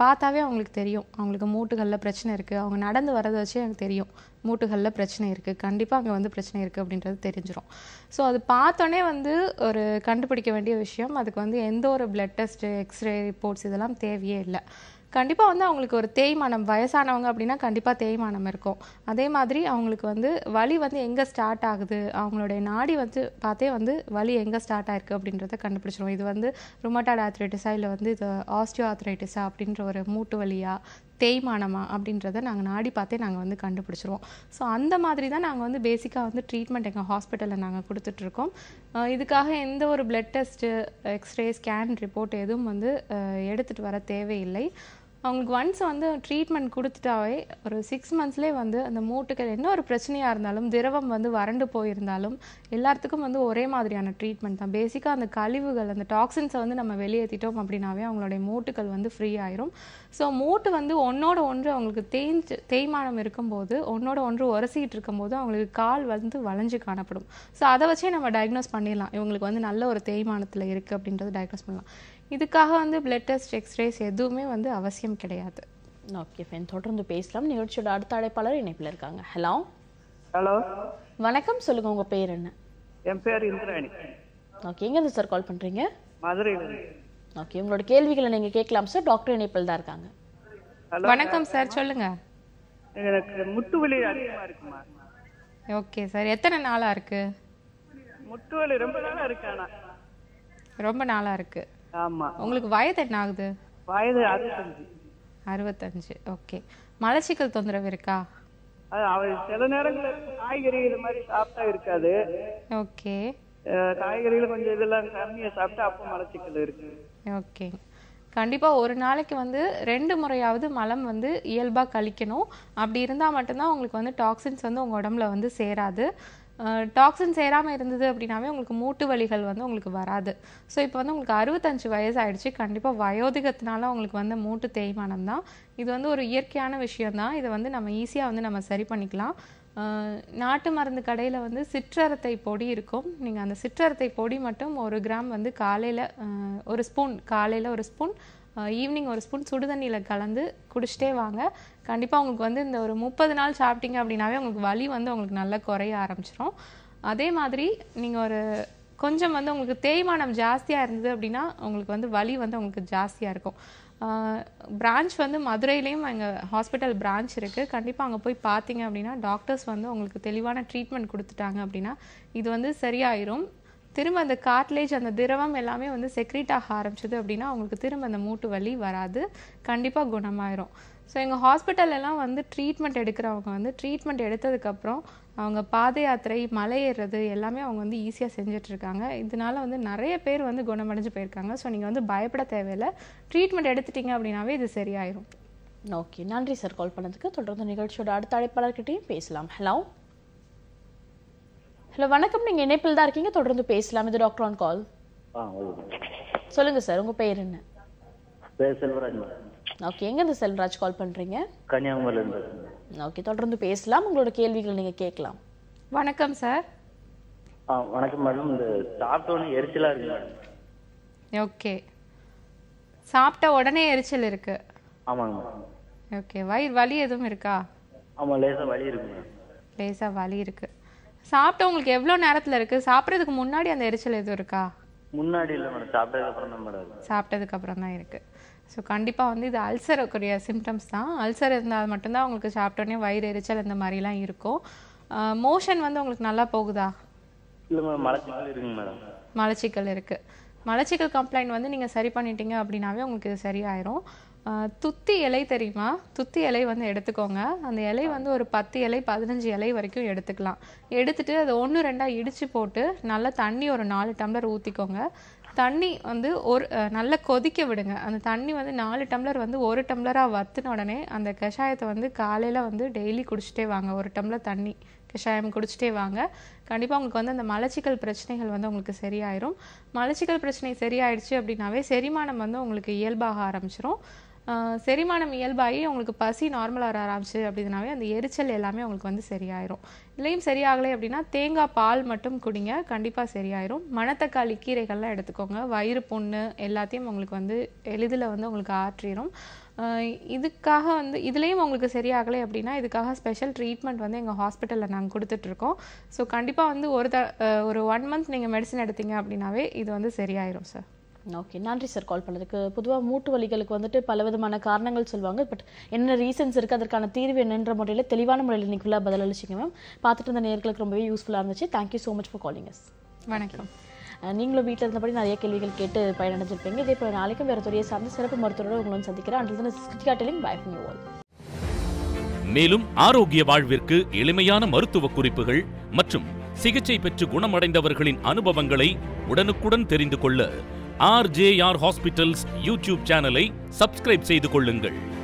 பார்த்தாவே அவங்களுக்கு தெரியும் அவங்களுக்கு மூட்டுகளில் பிரச்சனை இருக்குது அவங்க நடந்து வரதை வச்சு எனக்கு தெரியும் மூட்டுகளில் பிரச்சனை இருக்குது கண்டிப்பாக அங்கே வந்து பிரச்சனை இருக்குது அப்படின்றது தெரிஞ்சிடும் ஸோ அது பார்த்தோன்னே வந்து ஒரு கண்டுபிடிக்க வேண்டிய விஷயம் அதுக்கு வந்து எந்த ஒரு பிளட் டெஸ்ட்டு எக்ஸ்ரே ரிப்போர்ட்ஸ் இதெல்லாம் தேவையே இல்லை கண்டிப்பாக வந்து அவங்களுக்கு ஒரு தேய்மானம் வயசானவங்க அப்படின்னா கண்டிப்பாக தேய்மானம் இருக்கும் அதே மாதிரி அவங்களுக்கு வந்து வலி வந்து எங்கே ஸ்டார்ட் ஆகுது அவங்களுடைய நாடி வந்து பார்த்தே வந்து வலி எங்கே ஸ்டார்ட் ஆயிருக்கு அப்படின்றத கண்டுபிடிச்சிருவோம் இது வந்து ருமட்டாட் ஆத்ரைட்டிஸா இல்லை வந்து இது ஆஸ்டியோ ஆத்ரைட்டிஸா அப்படின்ற ஒரு மூட்டு வலியா தேய்மானமா அப்படின்றத நாங்கள் நாடி பார்த்தே நாங்கள் வந்து கண்டுபிடிச்சிருவோம் ஸோ அந்த மாதிரி தான் நாங்கள் வந்து பேசிக்காக வந்து ட்ரீட்மெண்ட் எங்கள் ஹாஸ்பிட்டலில் நாங்கள் கொடுத்துட்ருக்கோம் இதுக்காக எந்த ஒரு blood test x-ray scan report எதுவும் வந்து எடுத்துகிட்டு வர தேவையில்லை அவங்களுக்கு ஒன்ஸ் வந்து ட்ரீட்மெண்ட் கொடுத்துட்டாவே ஒரு சிக்ஸ் மந்த்ஸ்லேயே வந்து அந்த மூட்டுக்கள் என்ன ஒரு பிரச்சனையாக இருந்தாலும் திரவம் வந்து வறண்டு போயிருந்தாலும் எல்லாத்துக்கும் வந்து ஒரே மாதிரியான ட்ரீட்மெண்ட் தான் பேசிக்காக அந்த கழிவுகள் அந்த டாக்ஸின்ஸை வந்து நம்ம வெளியேற்றிட்டோம் அப்படின்னாவே அவங்களுடைய மூட்டுக்கள் வந்து ஃப்ரீ ஆயிரும் ஸோ மூட்டு வந்து ஒன்றோட ஒன்று அவங்களுக்கு தேய்ஞ்சு தேய்மானம் இருக்கும்போது ஒன்றோட ஒன்று உரசிக்கிட்டு இருக்கும்போது அவங்களுக்கு கால் வந்து வளைஞ்சு காணப்படும் ஸோ அதை வச்சே நம்ம டயக்னோஸ் பண்ணிடலாம் இவங்களுக்கு வந்து நல்ல ஒரு தேய்மானத்தில் இருக்குது அப்படின்றது டயக்னோஸ் பண்ணலாம் இதுக்காக வந்து பிளட் டெஸ்ட் எக்ஸ்ரேஸ் எதுவுமே வந்து அவசியம் கிடையாது ஓகே ஃபைன் தொடர்ந்து பேசலாம் நிகழ்ச்சியோட அடுத்த அழைப்பாளர் இணைப்பில் இருக்காங்க ஹலோ ஹலோ வணக்கம் சொல்லுங்க உங்க பேர் என்ன என் பேர் இந்திராணி ஓகே எங்க இருந்து சார் கால் பண்றீங்க மதுரையில ஓகே உங்களோட கேள்விகளை நீங்க கேட்கலாம் சார் டாக்டர் இணைப்பில் தான் இருக்காங்க வணக்கம் சார் சொல்லுங்க எனக்கு முட்டு வலி அதிகமா இருக்குமா ஓகே சார் எத்தனை நாளா இருக்கு முட்டு வலி ரொம்ப நாளா இருக்கானா ரொம்ப நாளா இருக்கு ஆமா உங்களுக்கு வயது என்ன ஆகுது வயது அறுபத்தஞ்சு அறுபத்தஞ்சு ஓகே மலச்சிக்கல் தொந்தரவு இருக்கா அவள் சில நேரங்களில் காய்கறி இது மாதிரி சாப்பிட்டா இருக்காது ஓகே காய்கறிகள் கொஞ்சம் இதெல்லாம் கம்மியா சாப்பிட்டா அப்போ மலச்சிக்கல் இருக்கு ஓகே கண்டிப்பா ஒரு நாளைக்கு வந்து ரெண்டு முறையாவது மலம் வந்து இயல்பா கழிக்கணும் அப்படி இருந்தா மட்டும்தான் உங்களுக்கு வந்து டாக்ஸின்ஸ் வந்து உங்க உடம்புல வந்து சேராது டாக்ஸின் சேராமல் இருந்தது அப்படின்னாவே உங்களுக்கு மூட்டு வலிகள் வந்து உங்களுக்கு வராது ஸோ இப்போ வந்து உங்களுக்கு அறுபத்தஞ்சு வயசு ஆயிடுச்சு கண்டிப்பாக வயோதிகத்தினால உங்களுக்கு வந்து மூட்டு தேய்மானம் தான் இது வந்து ஒரு இயற்கையான விஷயந்தான் இதை வந்து நம்ம ஈஸியாக வந்து நம்ம சரி பண்ணிக்கலாம் நாட்டு மருந்து கடையில் வந்து சிற்றரத்தை பொடி இருக்கும் நீங்கள் அந்த சிற்றரத்தை பொடி மட்டும் ஒரு கிராம் வந்து காலையில் ஒரு ஸ்பூன் காலையில் ஒரு ஸ்பூன் ஈவினிங் ஒரு ஸ்பூன் சுடுதண்ணியில் கலந்து குடிச்சிட்டே வாங்க கண்டிப்பாக உங்களுக்கு வந்து இந்த ஒரு முப்பது நாள் சாப்பிட்டீங்க அப்படின்னாவே உங்களுக்கு வலி வந்து உங்களுக்கு நல்லா குறைய ஆரம்பிச்சிடும் அதே மாதிரி நீங்கள் ஒரு கொஞ்சம் வந்து உங்களுக்கு தேய்மானம் ஜாஸ்தியாக இருந்தது அப்படின்னா உங்களுக்கு வந்து வலி வந்து உங்களுக்கு ஜாஸ்தியாக இருக்கும் பிரான்ச் வந்து மதுரையிலையும் எங்கள் ஹாஸ்பிட்டல் பிரான்ச் இருக்குது கண்டிப்பாக அங்கே போய் பார்த்தீங்க அப்படின்னா டாக்டர்ஸ் வந்து உங்களுக்கு தெளிவான ட்ரீட்மெண்ட் கொடுத்துட்டாங்க அப்படின்னா இது வந்து சரியாயிரும் திரும்ப அந்த கார்ட்லேஜ் அந்த திரவம் எல்லாமே வந்து செக்ரீட் ஆக ஆரம்பிச்சது அப்படின்னா அவங்களுக்கு திரும்ப அந்த மூட்டு வலி வராது கண்டிப்பாக குணமாயிரும் ஸோ எங்கள் ஹாஸ்பிட்டல்லாம் வந்து ட்ரீட்மெண்ட் எடுக்கிறவங்க வந்து ட்ரீட்மெண்ட் எடுத்ததுக்கப்புறம் அவங்க பாத யாத்திரை மலை ஏறுறது எல்லாமே அவங்க வந்து ஈஸியாக செஞ்சிட்ருக்காங்க இதனால வந்து நிறைய பேர் வந்து குணமடைஞ்சு போயிருக்காங்க ஸோ நீங்கள் வந்து பயப்பட தேவையில்லை ட்ரீட்மெண்ட் எடுத்துட்டீங்க அப்படின்னாவே இது சரியாயிரும் ஓகே நன்றி சார் கால் பண்ணதுக்கு தொடர்ந்து நிகழ்ச்சியோட அடுத்த அழைப்பாளர்கிட்டையும் பேசலாம் ஹலோ ஹலோ வணக்கம் நீங்க இணைப்பில் தான் இருக்கீங்க தொடர்ந்து பேசலாம் இது டாக்டர் ஆன் கால் சொல்லுங்க சார் உங்க பேர் என்ன செல்வராஜ் ஓகே எங்க இருந்து செல்வராஜ் கால் பண்றீங்க கன்னியாகுமரி ஓகே தொடர்ந்து பேசலாம் உங்களோட கேள்விகள் நீங்க கேட்கலாம் வணக்கம் சார் வணக்கம் மேடம் இந்த சாப்பிட்டோன்னு எரிச்சலா இருக்கு ஓகே சாப்பிட்ட உடனே எரிச்சல் இருக்கு ஆமாங்க ஓகே வயிறு வலி எதுவும் இருக்கா ஆமா லேசா வலி இருக்கு லேசா வலி இருக்கு சாப்பிட்டு உங்களுக்கு எவ்வளவு நேரத்துல இருக்கு சாப்பிடுறதுக்கு முன்னாடி அந்த எரிச்சல் எதுவும் இருக்கா முன்னாடி இல்லை மேடம் சாப்பிட்டதுக்கு அப்புறம் தான் மேடம் சாப்பிட்டதுக்கு அப்புறம் தான் இருக்கு ஸோ கண்டிப்பாக வந்து இது அல்சருக்குரிய சிம்டம்ஸ் தான் அல்சர் இருந்தால் மட்டும்தான் உங்களுக்கு சாப்பிட்டோன்னே வயிறு எரிச்சல் இந்த மாதிரிலாம் இருக்கும் மோஷன் வந்து உங்களுக்கு நல்லா போகுதா மலச்சிக்கல் இருக்கு மலச்சிக்கல் இருக்குது மலச்சிக்கல் கம்ப்ளைண்ட் வந்து நீங்கள் சரி பண்ணிட்டீங்க அப்படின்னாவே உங்களுக்கு இது சரியாயிரும் துத்தி இலை தெரியுமா துத்தி இலை வந்து எடுத்துக்கோங்க அந்த இலை வந்து ஒரு பத்து இலை பதினஞ்சு இலை வரைக்கும் எடுத்துக்கலாம் எடுத்துட்டு அதை ஒன்று ரெண்டாக இடித்து போட்டு நல்லா தண்ணி ஒரு நாலு டம்ளர் ஊற்றிக்கோங்க தண்ணி வந்து ஒரு நல்லா கொதிக்க விடுங்க அந்த தண்ணி வந்து நாலு டம்ளர் வந்து ஒரு டம்ளராக வத்தின உடனே அந்த கஷாயத்தை வந்து காலையில் வந்து டெய்லி குடிச்சிட்டே வாங்க ஒரு டம்ளர் தண்ணி கஷாயம் குடிச்சிட்டே வாங்க கண்டிப்பாக உங்களுக்கு வந்து அந்த மலச்சிக்கல் பிரச்சனைகள் வந்து உங்களுக்கு சரியாயிரும் மலச்சிக்கல் பிரச்சனை சரியாயிடுச்சு அப்படின்னாவே செரிமானம் வந்து உங்களுக்கு இயல்பாக ஆரம்பிச்சிரும் செரிமானம் இயல்பாகி உங்களுக்கு பசி நார்மலாக வர ஆரம்பிச்சு அப்படினாவே அந்த எரிச்சல் எல்லாமே உங்களுக்கு வந்து சரியாயிரும் இதுலேயும் சரியாகலை அப்படின்னா தேங்காய் பால் மட்டும் குடிங்க கண்டிப்பாக சரியாயிரும் மணத்தக்காளி கீரைகள்லாம் எடுத்துக்கோங்க வயிறு புண்ணு எல்லாத்தையும் உங்களுக்கு வந்து எளிதில் வந்து உங்களுக்கு ஆற்றிடும் இதுக்காக வந்து இதுலேயும் உங்களுக்கு சரியாகலை அப்படின்னா இதுக்காக ஸ்பெஷல் ட்ரீட்மெண்ட் வந்து எங்கள் ஹாஸ்பிட்டலில் நாங்கள் கொடுத்துட்ருக்கோம் ஸோ கண்டிப்பாக வந்து ஒரு த ஒரு ஒன் மந்த் நீங்கள் மெடிசன் எடுத்தீங்க அப்படின்னாவே இது வந்து சரியாயிரும் சார் ஓகே நன்றி சார் கால் பண்ணதுக்கு பொதுவாக மூட்டு வலிகளுக்கு வந்துட்டு பல விதமான காரணங்கள் சொல்லுவாங்க பட் என்ன ரீசன்ஸ் இருக்குது அதற்கான தீர்வு என்னன்ற முறையில் தெளிவான முறையில் இன்னைக்குள்ளே பதில் அளிச்சிங்க மேம் பார்த்துட்டு இருந்த நேர்களுக்கு ரொம்பவே யூஸ்ஃபுல்லாக இருந்துச்சு thank you so much for calling yes வணக்கம் நீங்களும் வீட்டில் இருந்தபடி நிறைய கேள்விகள் கேட்டு பயனடைஞ்சிருப்பீங்க இதே போல் நாளைக்கும் வேறு துறையை சார்ந்த சிறப்பு மருத்துவரோடு வந்து சந்திக்கிறேன் அன்றில் சுட்டிக்காட்டலிங் பை ஃப்ரம் யூ மேலும் ஆரோக்கிய வாழ்விற்கு எளிமையான மருத்துவ குறிப்புகள் மற்றும் சிகிச்சை பெற்று குணமடைந்தவர்களின் அனுபவங்களை உடனுக்குடன் தெரிந்து கொள்ள ஆர்ஜேஆர் ஹாஸ்பிட்டல்ஸ் யூடியூப் சேனலை சப்ஸ்கிரைப் செய்து கொள்ளுங்கள்